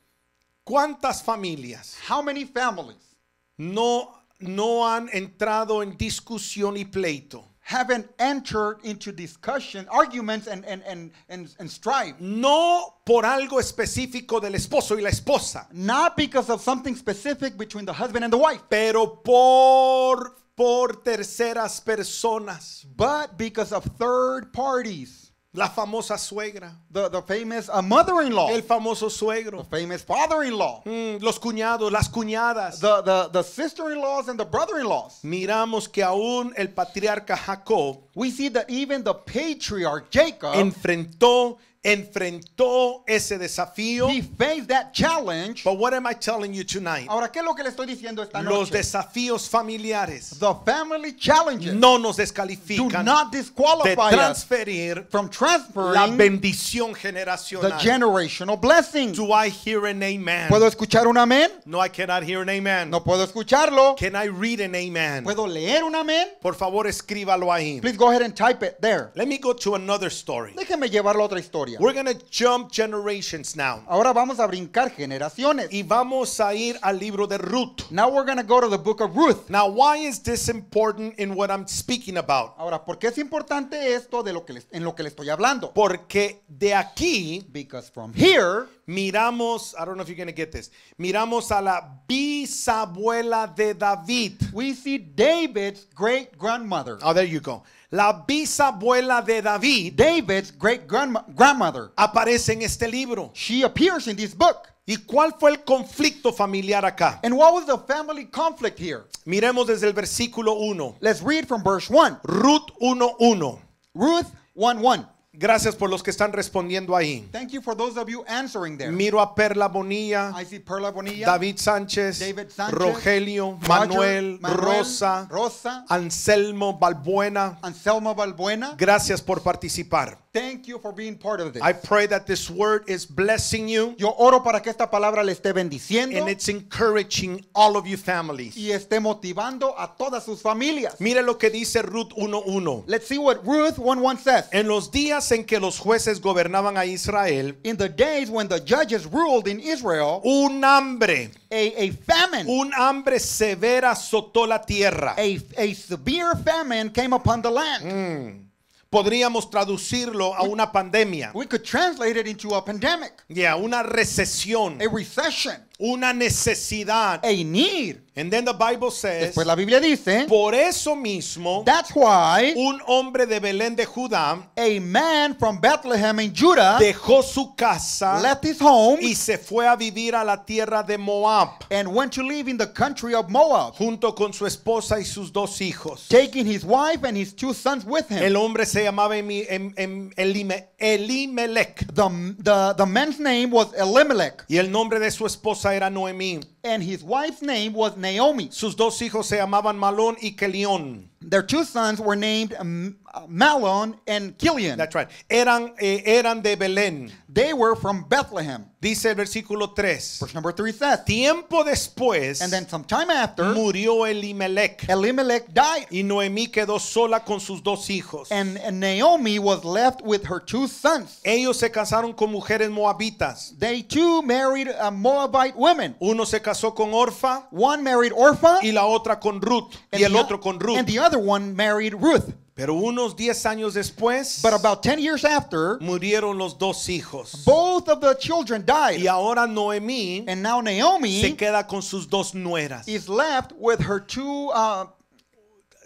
Speaker 1: ¿Cuántas familias? How many families? No no han entrado en discusión y pleito. Haven't entered into discussion, arguments and, and, and, and, and strife. No por algo específico del esposo y la esposa. Not because of something specific between the husband and the wife. Pero por por terceras personas. But because of third parties. La famosa suegra. The, famous uh, mother-in-law. El famoso suegro. The famous father-in-law. Mm, los cuñados, las cuñadas. The, the, sister-in-laws and the brother-in-laws. Miramos que aún el patriarca Jacob. We see that even the patriarch Jacob. Enfrentó enfrentó ese desafío. He faced that challenge. But what am I telling you tonight? Ahora, ¿qué es lo que le estoy diciendo esta noche? Los desafíos familiares The family challenges no nos descalifican do not disqualify de transferir from transferring la bendición generacional. The generational blessing. Do I hear an amen? ¿Puedo escuchar un amén? No, I cannot hear an amen. No puedo escucharlo. Can I read an amen? ¿Puedo leer un amén? Por favor, escríbalo ahí. Please go ahead and type it there. Let me go to another story. Déjeme llevarlo a otra historia. We're gonna jump generations now. Ahora vamos a brincar generaciones. Y vamos a ir al libro de Ruth. Now we're gonna go to the book of Ruth. Now why is this important in what I'm speaking about? Ahora, ¿por qué es importante esto de lo que en lo que le estoy hablando? Porque de aquí, because from here, miramos, I don't know if you're gonna get this, miramos a la bisabuela de David. We see David's great grandmother. Oh, there you go. La bisabuela de David, David's great grandmother, aparece en este libro. She appears in this book. ¿Y cuál fue el conflicto familiar acá? And what was the family conflict here? Miremos desde el versículo 1. Let's read from verse 1. Ruth 1:1. Ruth 1:1. Gracias por los que están respondiendo ahí. Thank you for those of you answering there. Miro a Perla Bonilla, I see Perla Bonilla David Sánchez, David Sánchez Rogelio, Roger, Manuel, Manuel Rosa, Rosa, Anselmo Balbuena. Anselmo Balbuena. Gracias por participar. Thank you for being part of this. I pray that this word is blessing you. Yo oro para que esta palabra le esté bendiciendo. And it's encouraging all of you families. Y esté motivando a todas sus familias. Mire lo que dice Ruth 1:1. Let's see what Ruth 1:1 says. En los días días en que los jueces gobernaban a Israel, in the days when the judges ruled in Israel, un hambre, a, a famine, un hambre severa azotó la tierra. A, a severe famine came upon the land. Mm. Podríamos traducirlo a una pandemia. We could translate it into a pandemic. Yeah, una recesión. A recession una necesidad. A need. And then the Bible says, Después la Biblia dice, por eso mismo, that's why, un hombre de Belén de Judá, a man from Bethlehem in Judah, dejó su casa, left his home, y se fue a vivir a la tierra de Moab, and went to live in the country of Moab, junto con su esposa y sus dos hijos, taking his wife and his two sons with him. El hombre se llamaba em, em, Elimelech. The, the, the man's name was Elimelech. Y el nombre de su esposa era Noemí. And his wife's name was Naomi. Sus dos hijos se llamaban Malón y Kelión. Their two sons were named um, Malon and Kilian. That's right. Eran, eh, eran de Belén. They were from Bethlehem. Dice el versículo 3. Verse number 3 says, Tiempo después, and then some time after, murió Elimelech. Elimelech died. Y Noemí quedó sola con sus dos hijos. And, and Naomi was left with her two sons. Ellos se casaron con mujeres moabitas. They too married a uh, Moabite women. Uno se casó con Orfa. One married Orfa. Y la otra con Ruth. y el otro con Ruth. And the other one married Ruth. Pero unos 10 años después, But about 10 years after, murieron los dos hijos. Both of the children died. Y ahora Noemí And now Naomi se queda con sus dos nueras. Is left with her two uh,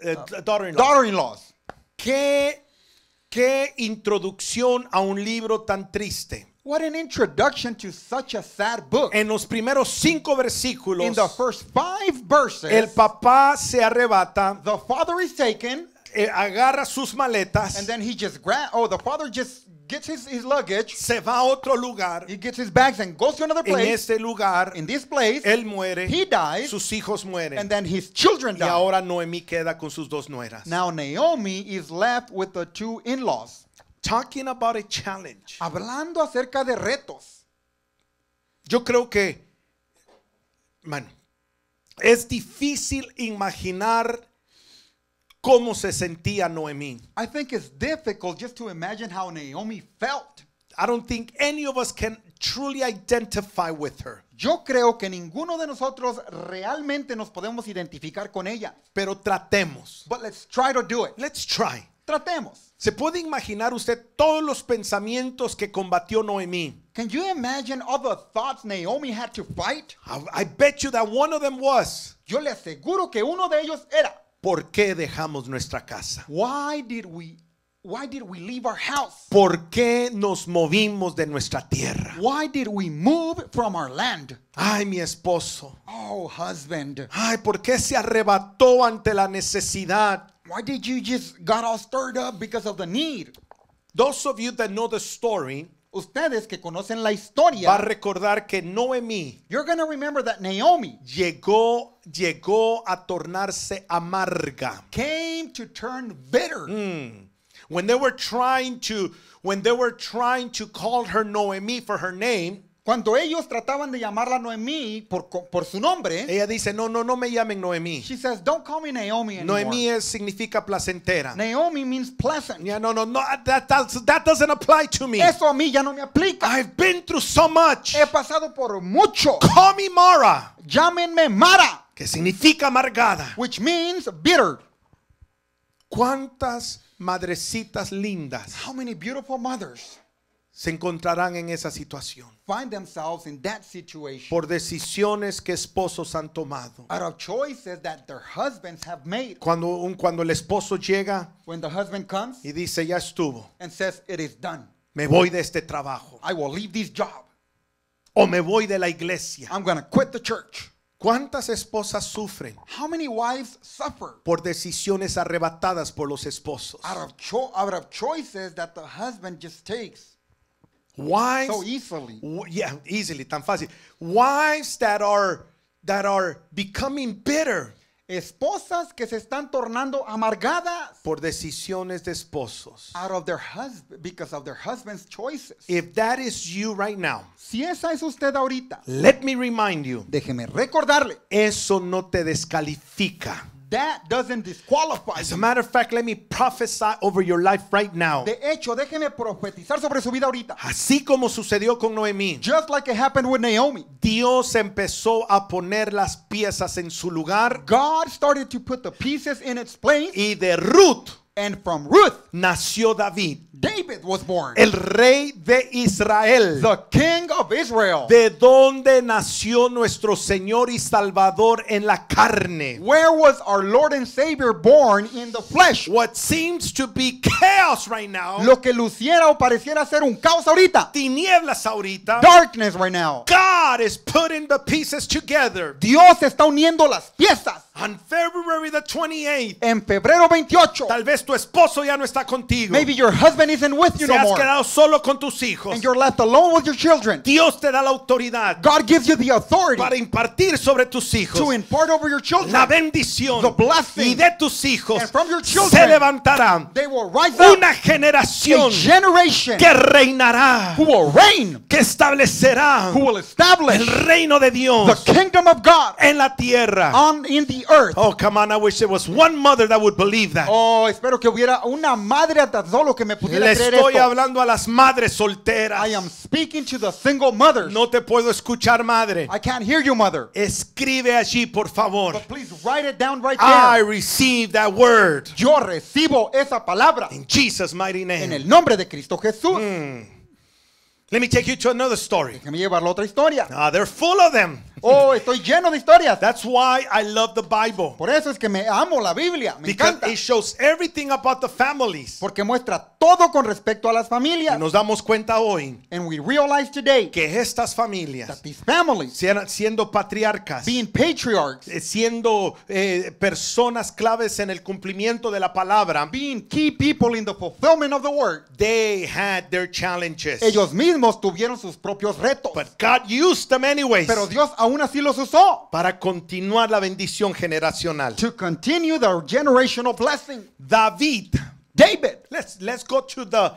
Speaker 1: eh, uh, daughter-in-laws. Daughter ¿Qué, qué introducción a un libro tan triste. What an introduction to such a sad book. En los primeros cinco versículos, In the first five verses, el papá se arrebata. The father is taken. Eh, agarra sus maletas. And then he just grabs. Oh, the father just gets his, his luggage. Se va a otro lugar. He gets his bags and goes to another place. En este lugar. In this place. Él muere. He dies. Sus hijos mueren. And then his children die. Y ahora Noemi queda con sus dos nueras. Now Naomi is left with the two in-laws. Talking about a challenge. Hablando acerca de retos. Yo creo que, man, es difícil imaginar cómo se sentía Noemí. I think it's difficult just to imagine how Naomi felt. I don't think any of us can truly identify with her. Yo creo que ninguno de nosotros realmente nos podemos identificar con ella. Pero tratemos. But let's try to do it. Let's try. Tratemos. ¿Se puede imaginar usted todos los pensamientos que combatió Noemí? Can you imagine all the thoughts Naomi had to fight? bet you that one of them was. Yo le aseguro que uno de ellos era. ¿Por qué dejamos nuestra casa? Why did we Why did we leave our house? ¿Por qué nos movimos de nuestra tierra? Why did we move from our land? Ay, mi esposo. Oh, husband. Ay, ¿por qué se arrebató ante la necesidad? Why did you just got all stirred up because of the need? Those of you that know the story, ustedes que conocen la historia, va a recordar que Noemí you're gonna remember that Naomi llegó llegó a tornarse amarga. came to turn bitter. Mm. When they were trying to when they were trying to call her Noemi for her name, Cuando ellos trataban de llamarla Noemí por, por su nombre, ella dice, no, no, no me llamen Noemí. She says, don't call me Naomi anymore. Noemí es, significa placentera. Naomi means pleasant. Yeah, no, no, no, that, that, that doesn't apply to me. Eso a mí ya no me aplica. I've been through so much. He pasado por mucho. Call me Mara. Llámenme Mara. Que significa amargada. Which means bitter. ¿Cuántas madrecitas lindas? How many beautiful mothers? se encontrarán en esa situación. Por decisiones que esposos han tomado. Cuando, cuando el esposo llega y dice, ya estuvo. Me voy de este trabajo. O me voy de la iglesia. ¿Cuántas esposas sufren por decisiones arrebatadas por los esposos? Wives so easily. Yeah, easily, tan fácil. Wives that are that are becoming bitter. Esposas que se están tornando amargadas por decisiones de esposos. Out of their husband because of their husband's choices. If that is you right now. Si esa es usted ahorita. Let me remind you. Déjeme recordarle. Eso no te descalifica. That doesn't disqualify As a matter of fact, let me prophesy over your life right now. De hecho, déjeme profetizar sobre su vida ahorita. Así como sucedió con Noemí. Just like it happened with Naomi. Dios empezó a poner las piezas en su lugar. God started to put the pieces in its place. Y de Ruth And from Ruth nació David. David was born. El rey de Israel. The king of Israel. De donde nació nuestro Señor y Salvador en la carne. Where was our Lord and Savior born in the flesh? What seems to be chaos right now. Lo que luciera o pareciera ser un caos ahorita. Tinieblas ahorita. Darkness right now. God is putting the pieces together. Dios está uniendo las piezas. On February the 28th. En febrero 28. Tal vez tu esposo ya no está contigo. Maybe your husband isn't with you Se no has more. quedado solo con tus hijos. And you're left alone with your children. Dios te da la autoridad. God gives you the authority para impartir sobre tus hijos. To impart over your children. La bendición the blessing. y de tus hijos And from your children, se levantará they will rise up. una generación A generation que reinará, who will reign. que establecerá who will establish el reino de Dios the kingdom of God en la tierra. On, in the earth. Oh, come on, I wish there was one mother that would believe that. Oh, espero espero que hubiera una madre a solo que me pudiera Le estoy hablando a las madres solteras. I am speaking to the single mothers. No te puedo escuchar, madre. I can't hear you, mother. Escribe allí, por favor. But please write it down right I there. I receive that word. Yo recibo esa palabra. In Jesus mighty name. En el nombre de Cristo Jesús. Mm. Let me take you to another story. Déjame llevarlo a otra historia. Ah, they're full of them. Oh, estoy lleno de historias. That's why I love the Bible. Por eso es que me amo la Biblia. Me encanta. it shows everything about the families. Porque muestra todo con respecto a las familias. Y nos damos cuenta hoy And we realize today que estas familias that these siendo patriarcas, being patriarchs, eh, siendo eh, personas claves en el cumplimiento de la palabra, being key people in the fulfillment of the word, they had their challenges. Ellos mismos tuvieron sus propios retos. But God used them anyways. Pero Dios aún así usó para continuar la bendición generacional. To continue the generational blessing. David. David. Let's, let's go to the,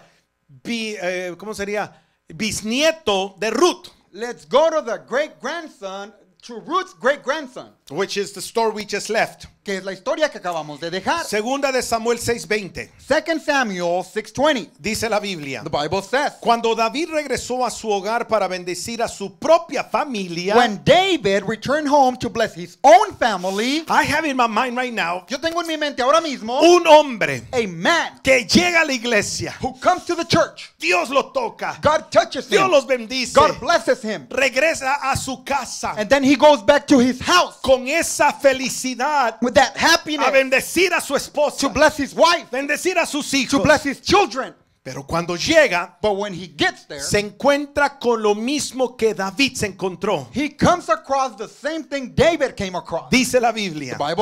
Speaker 1: eh, ¿cómo sería? Bisnieto de Ruth. Let's go to the great grandson, to Ruth's great grandson. Which is the story we just left. Que es la historia que acabamos de dejar. Segunda de Samuel 6:20. Second Samuel 6:20. Dice la Biblia. The Bible says. Cuando David regresó a su hogar para bendecir a su propia familia. When David returned home to bless his own family. I have in my mind right now. Yo tengo en mi mente ahora mismo. Un hombre. A man. Que llega a la iglesia. Who comes to the church. Dios lo toca. God touches him. Dios los bendice. God blesses him. Regresa a su casa. And then he goes back to his house con esa felicidad with a bendecir a su esposa, to bendecir a sus hijos, children. Pero cuando llega, se encuentra con lo mismo que David se encontró. Dice la Biblia. The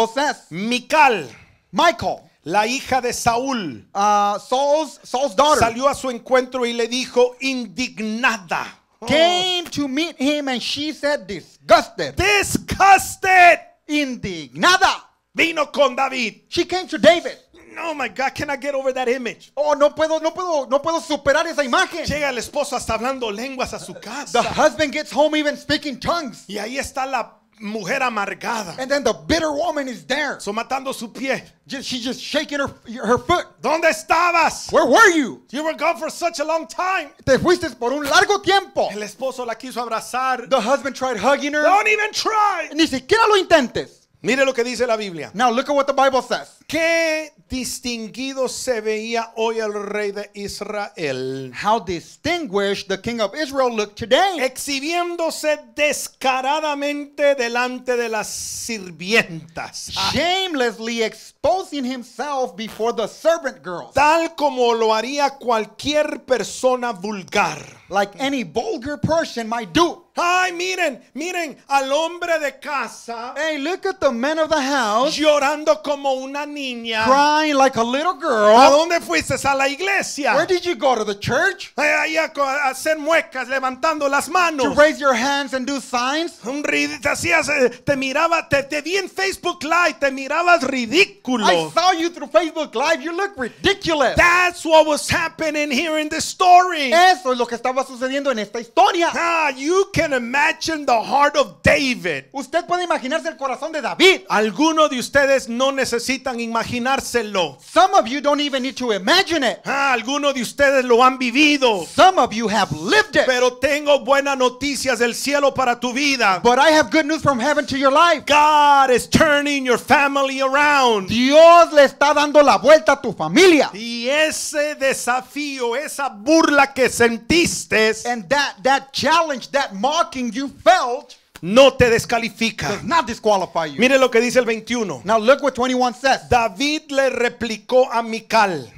Speaker 1: Mical, Michael, la hija de Saúl, uh, daughter, salió a su encuentro y le dijo indignada. Oh. came to meet him and she said disgusted. Disgusted. Indignada. Vino con David. She came to David. Oh my God, can I get over that image? Oh, no puedo, no puedo, no puedo superar esa imagen. Llega el esposo hasta hablando lenguas a su casa. The husband gets home even speaking tongues. Y ahí está la mujer amargada. And then the bitter woman is there. So matando su pie. Just, she's just shaking her her foot. ¿Dónde estabas? Where were you? You were gone for such a long time. Te fuiste por un largo tiempo. El esposo la quiso abrazar. The husband tried hugging her. Don't even try. Ni siquiera lo intentes. Mire lo que dice la Biblia. Now look at what the Bible says. Qué distinguido se veía hoy el rey de Israel. How distinguished the king of Israel looked today. Exhibiéndose descaradamente delante de las sirvientas. Shamelessly exposing himself before the servant girls. Tal como lo haría cualquier persona vulgar. Like any vulgar person might do. Ay, miren, miren al hombre de casa. Hey, look at the man of the house. Llorando como una niña. Crying like a little girl. ¿A dónde fuiste? A la iglesia. Where did you go to the church? Eh, ahí a, hacer muecas, levantando las manos. To raise your hands and do signs. Un te hacías, eh, te miraba, te, te vi en Facebook Live, te mirabas ridículo. I saw you through Facebook Live. You look ridiculous. That's what was happening here in this story. Eso es lo que estaba sucediendo en esta historia. Ah, you can can imagine the heart of David. Usted puede imaginarse el corazón de David. Algunos de ustedes no necesitan imaginárselo. Some of you don't even need to imagine it. Ah, algunos de ustedes lo han vivido. Some of you have lived it. Pero tengo buenas noticias del cielo para tu vida. But I have good news from heaven to your life. God is turning your family around. Dios le está dando la vuelta a tu familia. Y ese desafío, esa burla que sentiste, and that that challenge, that you felt no te descalifica. Mire lo que dice el 21. David le replicó a Mical.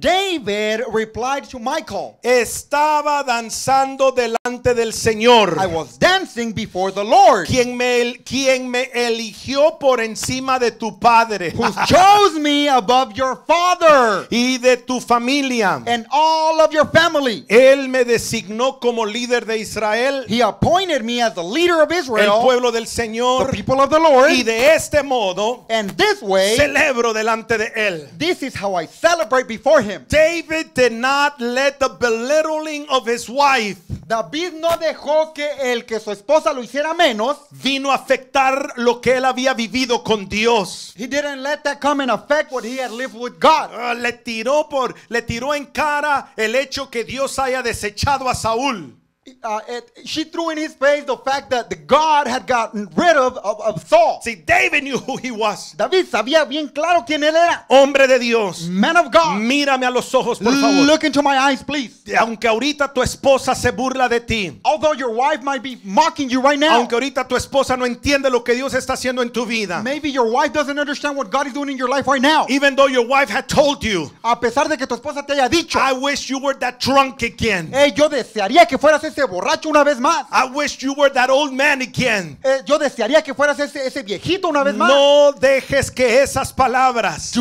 Speaker 1: David replied to Michael. Estaba danzando delante del Señor. I was dancing before the Lord. Quien me, quien me eligió por encima de tu padre. Who chose me above your father. Y de tu familia. And all of your family. Él me designó como líder de Israel. He appointed me as the leader of Israel. El pueblo del Señor. The people of the Lord. Y de este modo. And this way. Celebro delante de él. This is how I celebrate before him. David did not let the belittling of his wife David no dejó que el que su esposa lo hiciera menos vino a afectar lo que él había vivido con Dios. He didn't let that come and affect what he had lived with God. Uh, le tiró por le tiró en cara el hecho que Dios haya desechado a Saúl. Uh, she threw in his face the fact that the God had gotten rid of, of, Saul. See, David knew who he was. David sabía bien claro quién él era. Hombre de Dios. Man of God. Mírame a los ojos, por favor. Look into my eyes, please. Aunque ahorita tu esposa se burla de ti. Although your wife might be mocking you right now. Aunque ahorita tu esposa no entiende lo que Dios está haciendo en tu vida. Maybe your wife doesn't understand what God is doing in your life right now. Even though your wife had told you. A pesar de que tu esposa te haya dicho. I wish you were that drunk again. Hey, yo desearía que fueras este borracho una vez más. wish you were that old man again. Eh, yo desearía que fueras ese, ese viejito una vez más. No dejes que esas palabras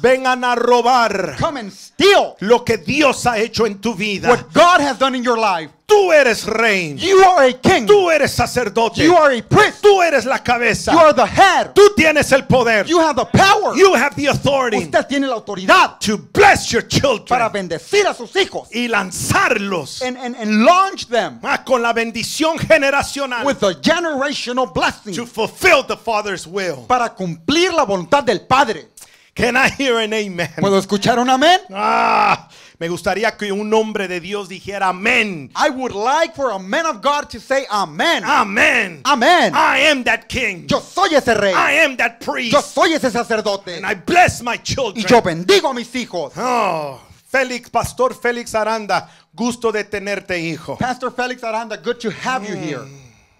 Speaker 1: vengan a robar lo que Dios ha hecho en tu vida. done in your life. Tú eres rey. You are a king. Tú eres sacerdote. You are a priest. Tú eres la cabeza. You are the head. Tú tienes el poder. You have the power. You have the authority. Usted tiene la autoridad. To bless your children. Para bendecir a sus hijos. Y lanzarlos. And, and, and launch them. Ah, con la bendición generacional. With a generational blessing. To fulfill the Father's will. Para cumplir la voluntad del Padre. Can I hear an amen? ¿Puedo escuchar un amén? Ah, me gustaría que un hombre de Dios dijera amén. I would like for a man of God to say amen. Amen. Amen. I am that king. Yo soy ese rey. I am that priest. Yo soy ese sacerdote. And I bless my children. Y yo bendigo a mis hijos. Oh, Félix, Pastor Félix Aranda, gusto de tenerte, hijo. Pastor Félix Aranda, good to have you mm, here.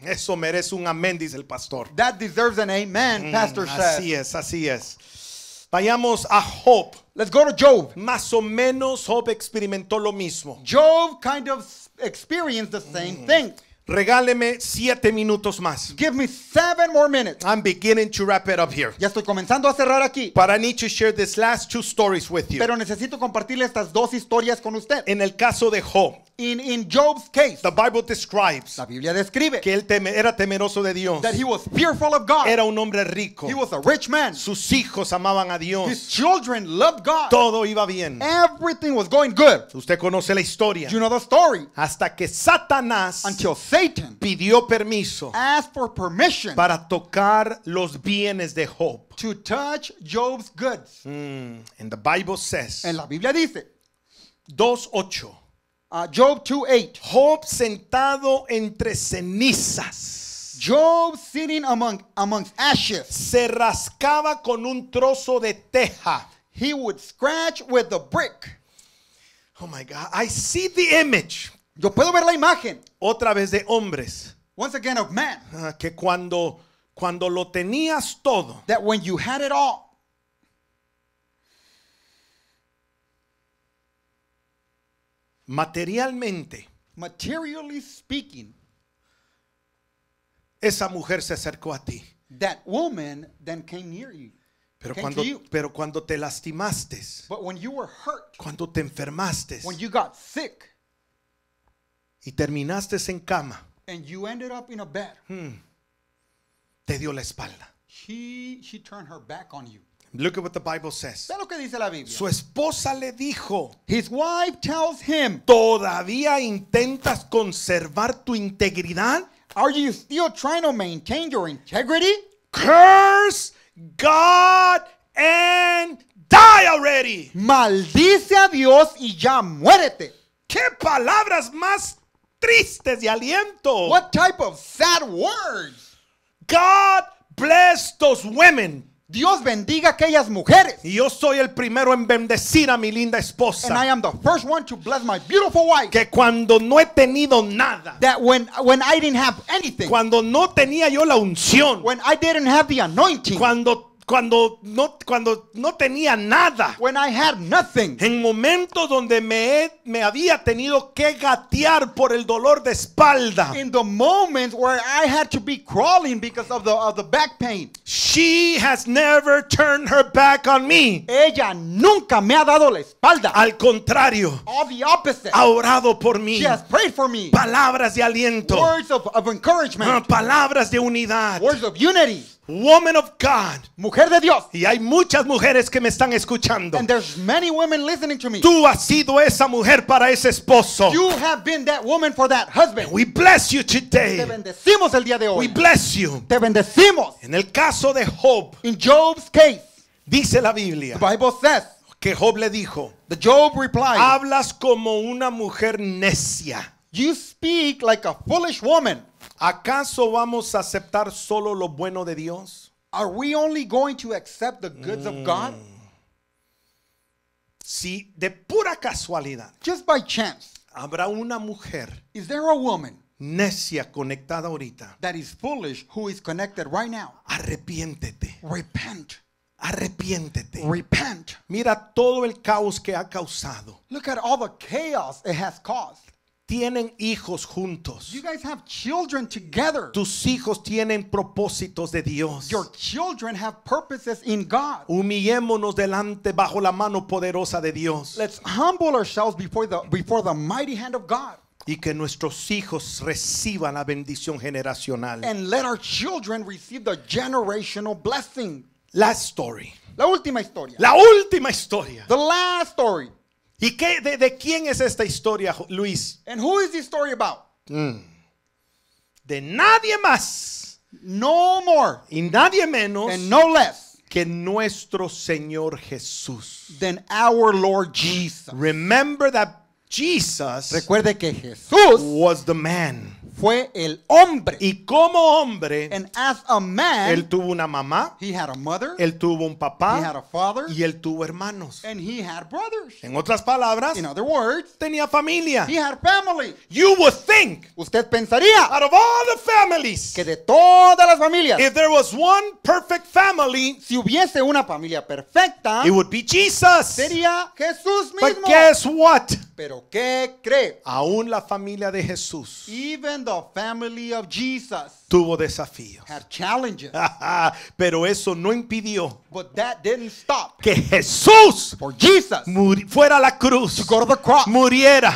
Speaker 1: Eso merece un amén, dice el pastor. That deserves an amen, mm, pastor así es, así es. Vayamos a Hope. Let's go to Job. Más o menos Job experimentó lo mismo. Job kind of experienced the same mm. thing. Regáleme siete minutos más. Give me seven more minutes. I'm beginning to wrap it up here. Ya estoy comenzando a cerrar aquí. But I need to share these last two stories with you. Pero necesito compartirle estas dos historias con usted. En el caso de Job. In, in Job's case, the Bible describes la Biblia describe que él teme, era temeroso de Dios. That he was fearful of God. Era un hombre rico. He was a rich man. Sus hijos amaban a Dios. His children loved God. Todo iba bien. Everything was going good. Usted conoce la historia. You know the story. Hasta que Satanás Until Satan pidió permiso for permission para tocar los bienes de Job. To touch Job's goods. the mm, Bible says. En la Biblia dice. 2:8. Uh, Job 2:8. Job sentado entre cenizas. Job sitting among amongst ashes. Se rascaba con un trozo de teja. He would scratch with a brick. Oh my God, I see the image. Yo puedo ver la imagen. Otra vez de hombres. Once again of men. Ah, que cuando, cuando lo tenías todo. That when you had it all. Materialmente. Materially speaking. Esa mujer se acercó a ti. That woman then came near you. Pero cuando, pero cuando te lastimaste, hurt, cuando te enfermaste, when you got sick, y terminaste en cama. And you ended up in a bed. Hmm. Te dio la espalda. she turned her back on you. Look at what the Bible says. Lo que dice la Biblia. Su esposa le dijo. His wife tells him. Todavía intentas conservar tu integridad. Are you still trying to maintain your integrity? Curse God and die already. Maldice a Dios y ya muérete. Qué palabras más tristes de aliento. What type of sad words? God bless those women. Dios bendiga a aquellas mujeres. Y yo soy el primero en bendecir a mi linda esposa. And I am the first one to bless my beautiful wife. Que cuando no he tenido nada. That when, when I didn't have anything. Cuando no tenía yo la unción. When I didn't have the anointing. Cuando cuando no, cuando no tenía nada. When I had nothing. En momentos donde me, me había tenido que gatear por el dolor de espalda. In the moments where I had to be crawling because of the, of the back pain. She has never turned her back on me. Ella nunca me ha dado la espalda. Al contrario. All the opposite. Ha orado por mí. She has prayed for me. Palabras de aliento. Words of, of encouragement. Ah, palabras de unidad. Words of unity. Woman of God. Mujer de Dios. Y hay muchas mujeres que me están escuchando. And there's many women listening to me. Tú has sido esa mujer para ese esposo. You have been that woman for that husband. we bless you today. Te bendecimos el día de hoy. We bless you. Te bendecimos. En el caso de Job. In Job's case. Dice la Biblia. The Bible says que Job le dijo, the Job replied, hablas como una mujer necia. You speak like a foolish woman. ¿Acaso vamos a aceptar solo lo bueno de Dios? Are we only going to accept the goods of God? Mm. Si de pura casualidad Just by chance, habrá una mujer is there a woman necia conectada ahorita, that is foolish who is connected right now? arrepiéntete, Repent. arrepiéntete. Repent. Mira todo el caos que ha causado. Look at all the chaos it has caused tienen hijos juntos. You guys have children together. Tus hijos tienen propósitos de Dios. Your children have purposes in God. Humillémonos delante bajo la mano poderosa de Dios. Let's humble ourselves before the before the mighty hand of God. Y que nuestros hijos reciban la bendición generacional. And let our children receive the generational blessing. Last story. La última historia. La última historia. The last story. ¿Y de, de quién es esta historia, Luis? And who is this story about? Mm. De nadie más No more y nadie menos and no less que nuestro Señor Jesús. than our Lord Jesus. Remember that Jesus Recuerde que Jesús was the man fue el hombre. Y como hombre, él tuvo una mamá, él tuvo un papá, y él tuvo hermanos. En otras palabras, tenía familia. You think, usted pensaría, que de todas las familias, one perfect family, si hubiese una familia perfecta, Sería Jesús mismo. But what? Pero qué cree? Aún la familia de Jesús family of tuvo desafíos. Pero eso no impidió que Jesús fuera a la cruz, muriera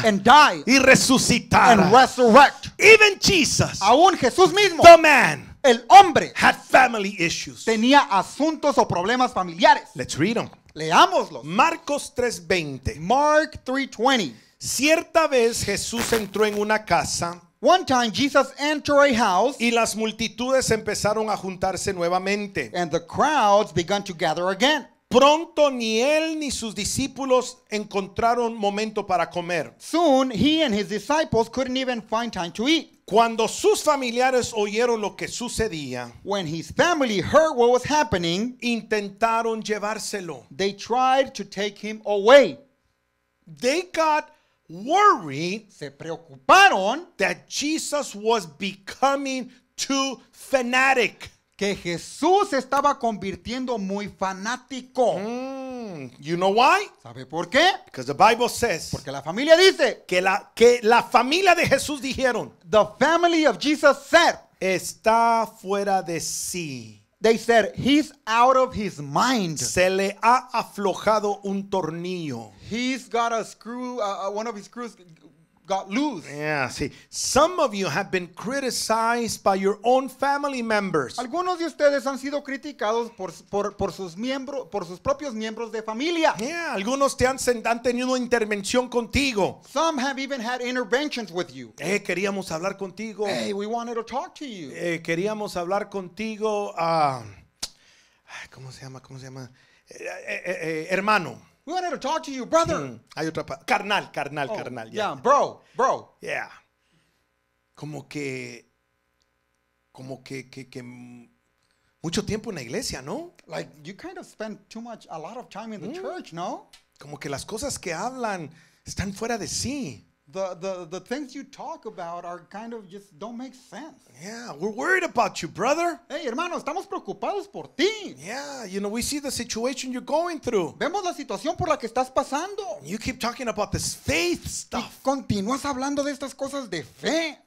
Speaker 1: y resucitara. Even Jesus, aún Jesús mismo, el hombre, tenía asuntos o problemas familiares. Let's read them. Marcos 3:20. Mark 3:20. Cierta vez Jesús entró en una casa One time Jesus entered a house, y las multitudes empezaron a juntarse nuevamente. And the crowds began to gather again. Pronto ni él ni sus discípulos encontraron momento para comer. Soon he and his disciples couldn't even find time to eat. Cuando sus familiares oyeron lo que sucedía, when his family heard what was happening, intentaron llevárselo. They tried to take him away. They got worried, se preocuparon that Jesus was becoming too fanatic. Que Jesús estaba convirtiendo muy fanático. Mm, you know why? ¿Sabe por qué? Because the Bible says. Porque la familia dice. Que la, que la familia de Jesús dijeron. The family of Jesus said. Está fuera de sí. They said, he's out of his mind. Se le ha aflojado un tornillo. He's got a screw, uh, uh, one of his screws got loose. Yeah, see, some of you have been criticized by your own family members. Algunos de ustedes han sido criticados por, por, por sus miembro, por sus propios miembros de familia. Yeah, algunos te han, han tenido intervención contigo. Some have even had interventions with you. Eh, queríamos hablar contigo. Hey, we wanted to talk to you. Eh, queríamos hablar contigo. Uh, ¿Cómo se llama? ¿Cómo se llama? Eh, eh, eh, eh hermano. We wanted to talk to you, brother. Mm, hay otra Carnal, carnal, oh, carnal. Yeah. yeah, bro, bro. Yeah. Como que. Como que, que, que mucho tiempo en la iglesia, ¿no? Like you kind of spend too much, a lot of time in the mm. church, ¿no? Como que las cosas que hablan están fuera de sí the, the, the things you talk about are kind of just don't make sense. Yeah, we're worried about you, brother. Hey, hermano, estamos preocupados por ti. Yeah, you know, we see the situation you're going through. Vemos la situación por la que estás pasando. You keep talking about this faith stuff. Y continúas hablando de estas cosas de fe.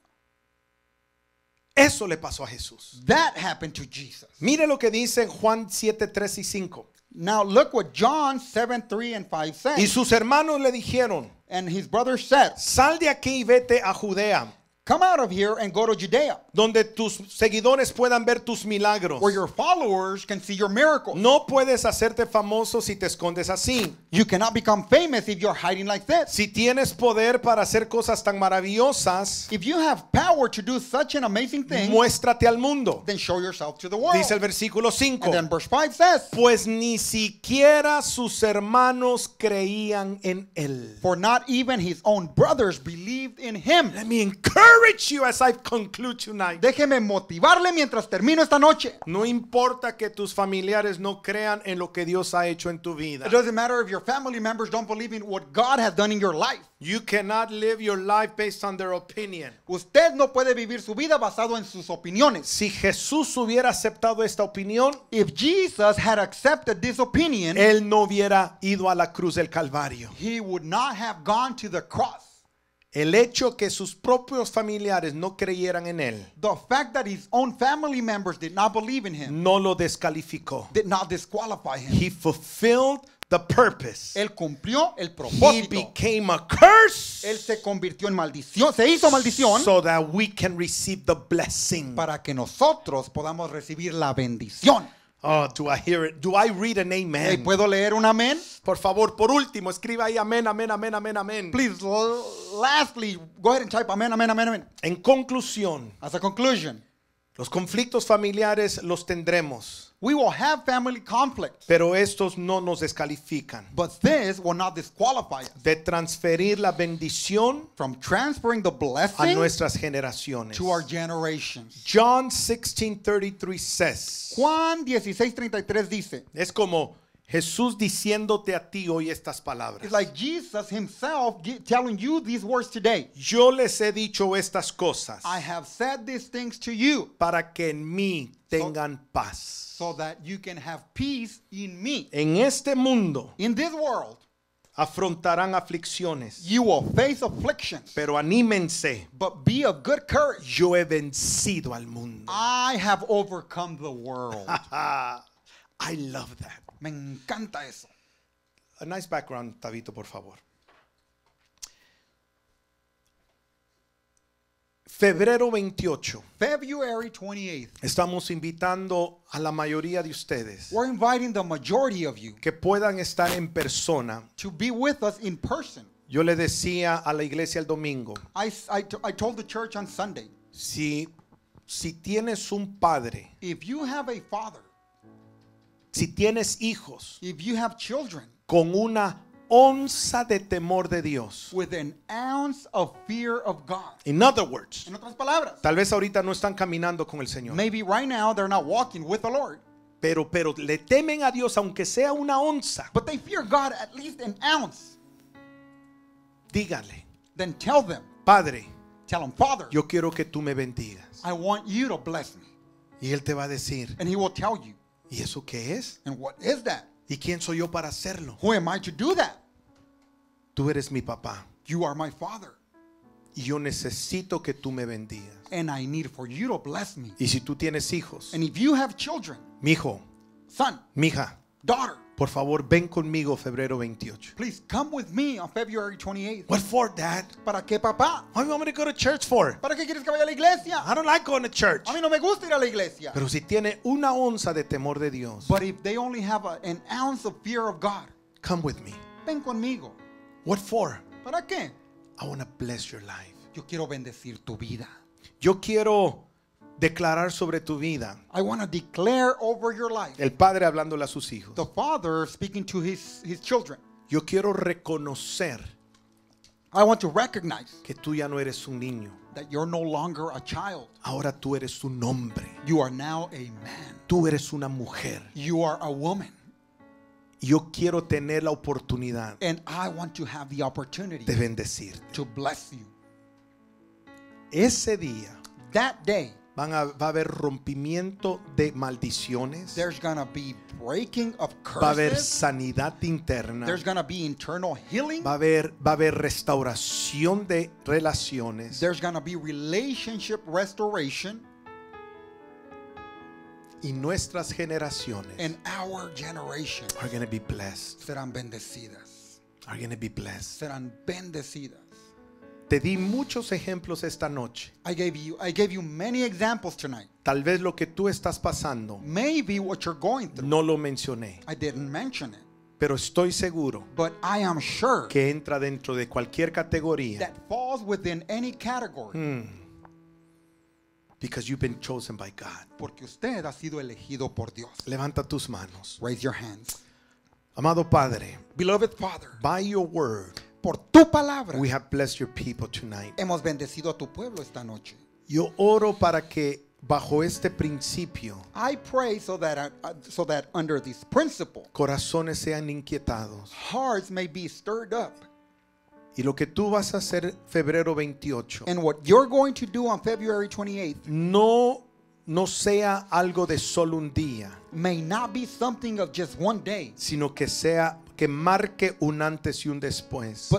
Speaker 1: Eso le pasó a Jesús. That happened to Jesus. Mire lo que dice en Juan 7, 3 y 5. Now look what John 7, 3 and 5 says. Y sus hermanos le dijeron. And his brother said, Sal de aquí y vete a Judea Come out of here and go to Judea. Donde tus seguidores puedan ver tus milagros. Where your followers can see your miracles. No puedes hacerte famoso si te escondes así. You cannot become famous if you're hiding like this. Si tienes poder para hacer cosas tan maravillosas. If you have power to do such an amazing thing. Muéstrate al mundo. Then show yourself to the world. Dice el versículo 5. And then verse 5 says. Pues ni siquiera sus hermanos creían en él. For not even his own brothers believed in him. Let me encourage encourage you as I conclude tonight. Déjeme motivarle mientras termino esta noche. No importa que tus familiares no crean en lo que Dios ha hecho en tu vida. It doesn't matter if your family members don't believe in what God has done in your life. You cannot live your life based on their opinion. Usted no puede vivir su vida basado en sus opiniones. Si Jesús hubiera aceptado esta opinión, if Jesus had accepted this opinion, él no hubiera ido a la cruz del Calvario. He would not have gone to the cross. El hecho que sus propios familiares no creyeran en él family members no lo descalificó. He fulfilled the purpose. Él cumplió el propósito. Él se convirtió en maldición, se hizo maldición so that we can receive the blessing. para que nosotros podamos recibir la bendición. Oh, do I hear it? Do I read an amen? Hey, ¿Puedo leer un amen? Por favor, por último, escriba ahí amén, amén, amén, amén, amén. Please, lastly, go ahead and type amén, amén, amén, amén. En conclusión, as a conclusion, los conflictos familiares los tendremos. We will have family conflicts. Pero estos no nos descalifican. But this will not disqualify us. De transferir la bendición from transferring the blessing a nuestras generaciones. To our generations. John 16:33 says. Juan 16:33 dice. Es como Jesús diciéndote a ti hoy estas palabras. It's like Jesus himself telling you these words today. Yo les he dicho estas cosas. I have said these things to you. Para que en mí tengan paz. So that you can have peace in me. En este mundo. In this world. Afrontarán aflicciones. You will face afflictions. Pero anímense. But be of good courage. Yo he vencido al mundo. I have overcome the world. I love that. Me encanta eso. A nice background, Tabito, por favor. Febrero 28. February 28 Estamos invitando a la mayoría de ustedes. We're inviting the majority of you que puedan estar en persona. To be with us in person. Yo le decía a la iglesia el domingo. I, I, I told the church on Sunday. Si si tienes un padre. If you have a father si tienes hijos if you have children, con una onza de temor de Dios. With an ounce of fear of God. In other words, en otras palabras, tal vez ahorita no están caminando con el Señor. Maybe right now they're not walking with the Lord. Pero, pero le temen a Dios aunque sea una onza. But they fear God at least an ounce. Dígale. Then tell them. Padre. Tell them, Father. Yo quiero que tú me bendigas. I want you to bless me. Y él te va a decir. And he will tell you. ¿Y eso qué es? And what is that? ¿Y quién soy yo para hacerlo? Who am I to do that? Tú eres mi papá. You are my father. Y yo necesito que tú me bendigas. And I need for you to bless me. Y si tú tienes hijos. And if you have children. Mi hijo. Son. Mi hija. Daughter. Por favor, ven conmigo febrero 28. Please come with me on February 28 What for, Dad? ¿Para qué, papá? Why do you want me to go to church for? ¿Para qué quieres que vaya a la iglesia? I don't like going to church. A mí no me gusta ir a la iglesia. Pero si tiene una onza de temor de Dios. But if they only have an ounce of fear of God. Come with me. Ven conmigo. What for? ¿Para qué? I want to bless your life. Yo quiero bendecir tu vida. Yo quiero declarar sobre tu vida. I want to declare over your life. El padre hablándole a sus hijos. The father speaking to his, his children. Yo quiero reconocer I want to recognize que tú ya no eres un niño. That you're no longer a child. Ahora tú eres un hombre. You are now a man. Tú eres una mujer. You are a woman. Yo quiero tener la oportunidad And I want to have the opportunity de bendecirte. To bless you. Ese día, that day, va a haber rompimiento de maldiciones. breaking Va a haber sanidad interna. Va a haber restauración de relaciones. relationship restoration. Y nuestras generaciones And are be blessed. serán bendecidas. Are be blessed. Serán bendecidas. Te di muchos ejemplos esta noche. many examples Tal vez lo que tú estás pasando Maybe no lo mencioné. Pero estoy seguro que entra dentro de cualquier categoría. falls within any category. Hmm. Porque usted ha sido elegido por Dios. Levanta tus manos. hands. Amado Padre, beloved Father, by your word, por tu palabra. We have blessed your people tonight. Hemos bendecido a tu pueblo esta noche. Yo oro para que bajo este principio I pray so that, uh, uh, so that under this principle corazones sean inquietados. Hearts may be stirred up. Y lo que tú vas a hacer febrero 28. And what you're going to do on February 28th. No no sea algo de solo un día, may not be something of just one day, sino que sea que marque un antes y un después.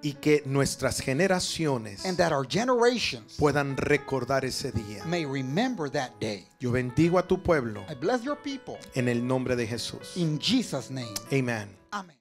Speaker 1: Y que nuestras generaciones puedan recordar ese día. Yo bendigo a tu pueblo. En el nombre de Jesús. In Amen.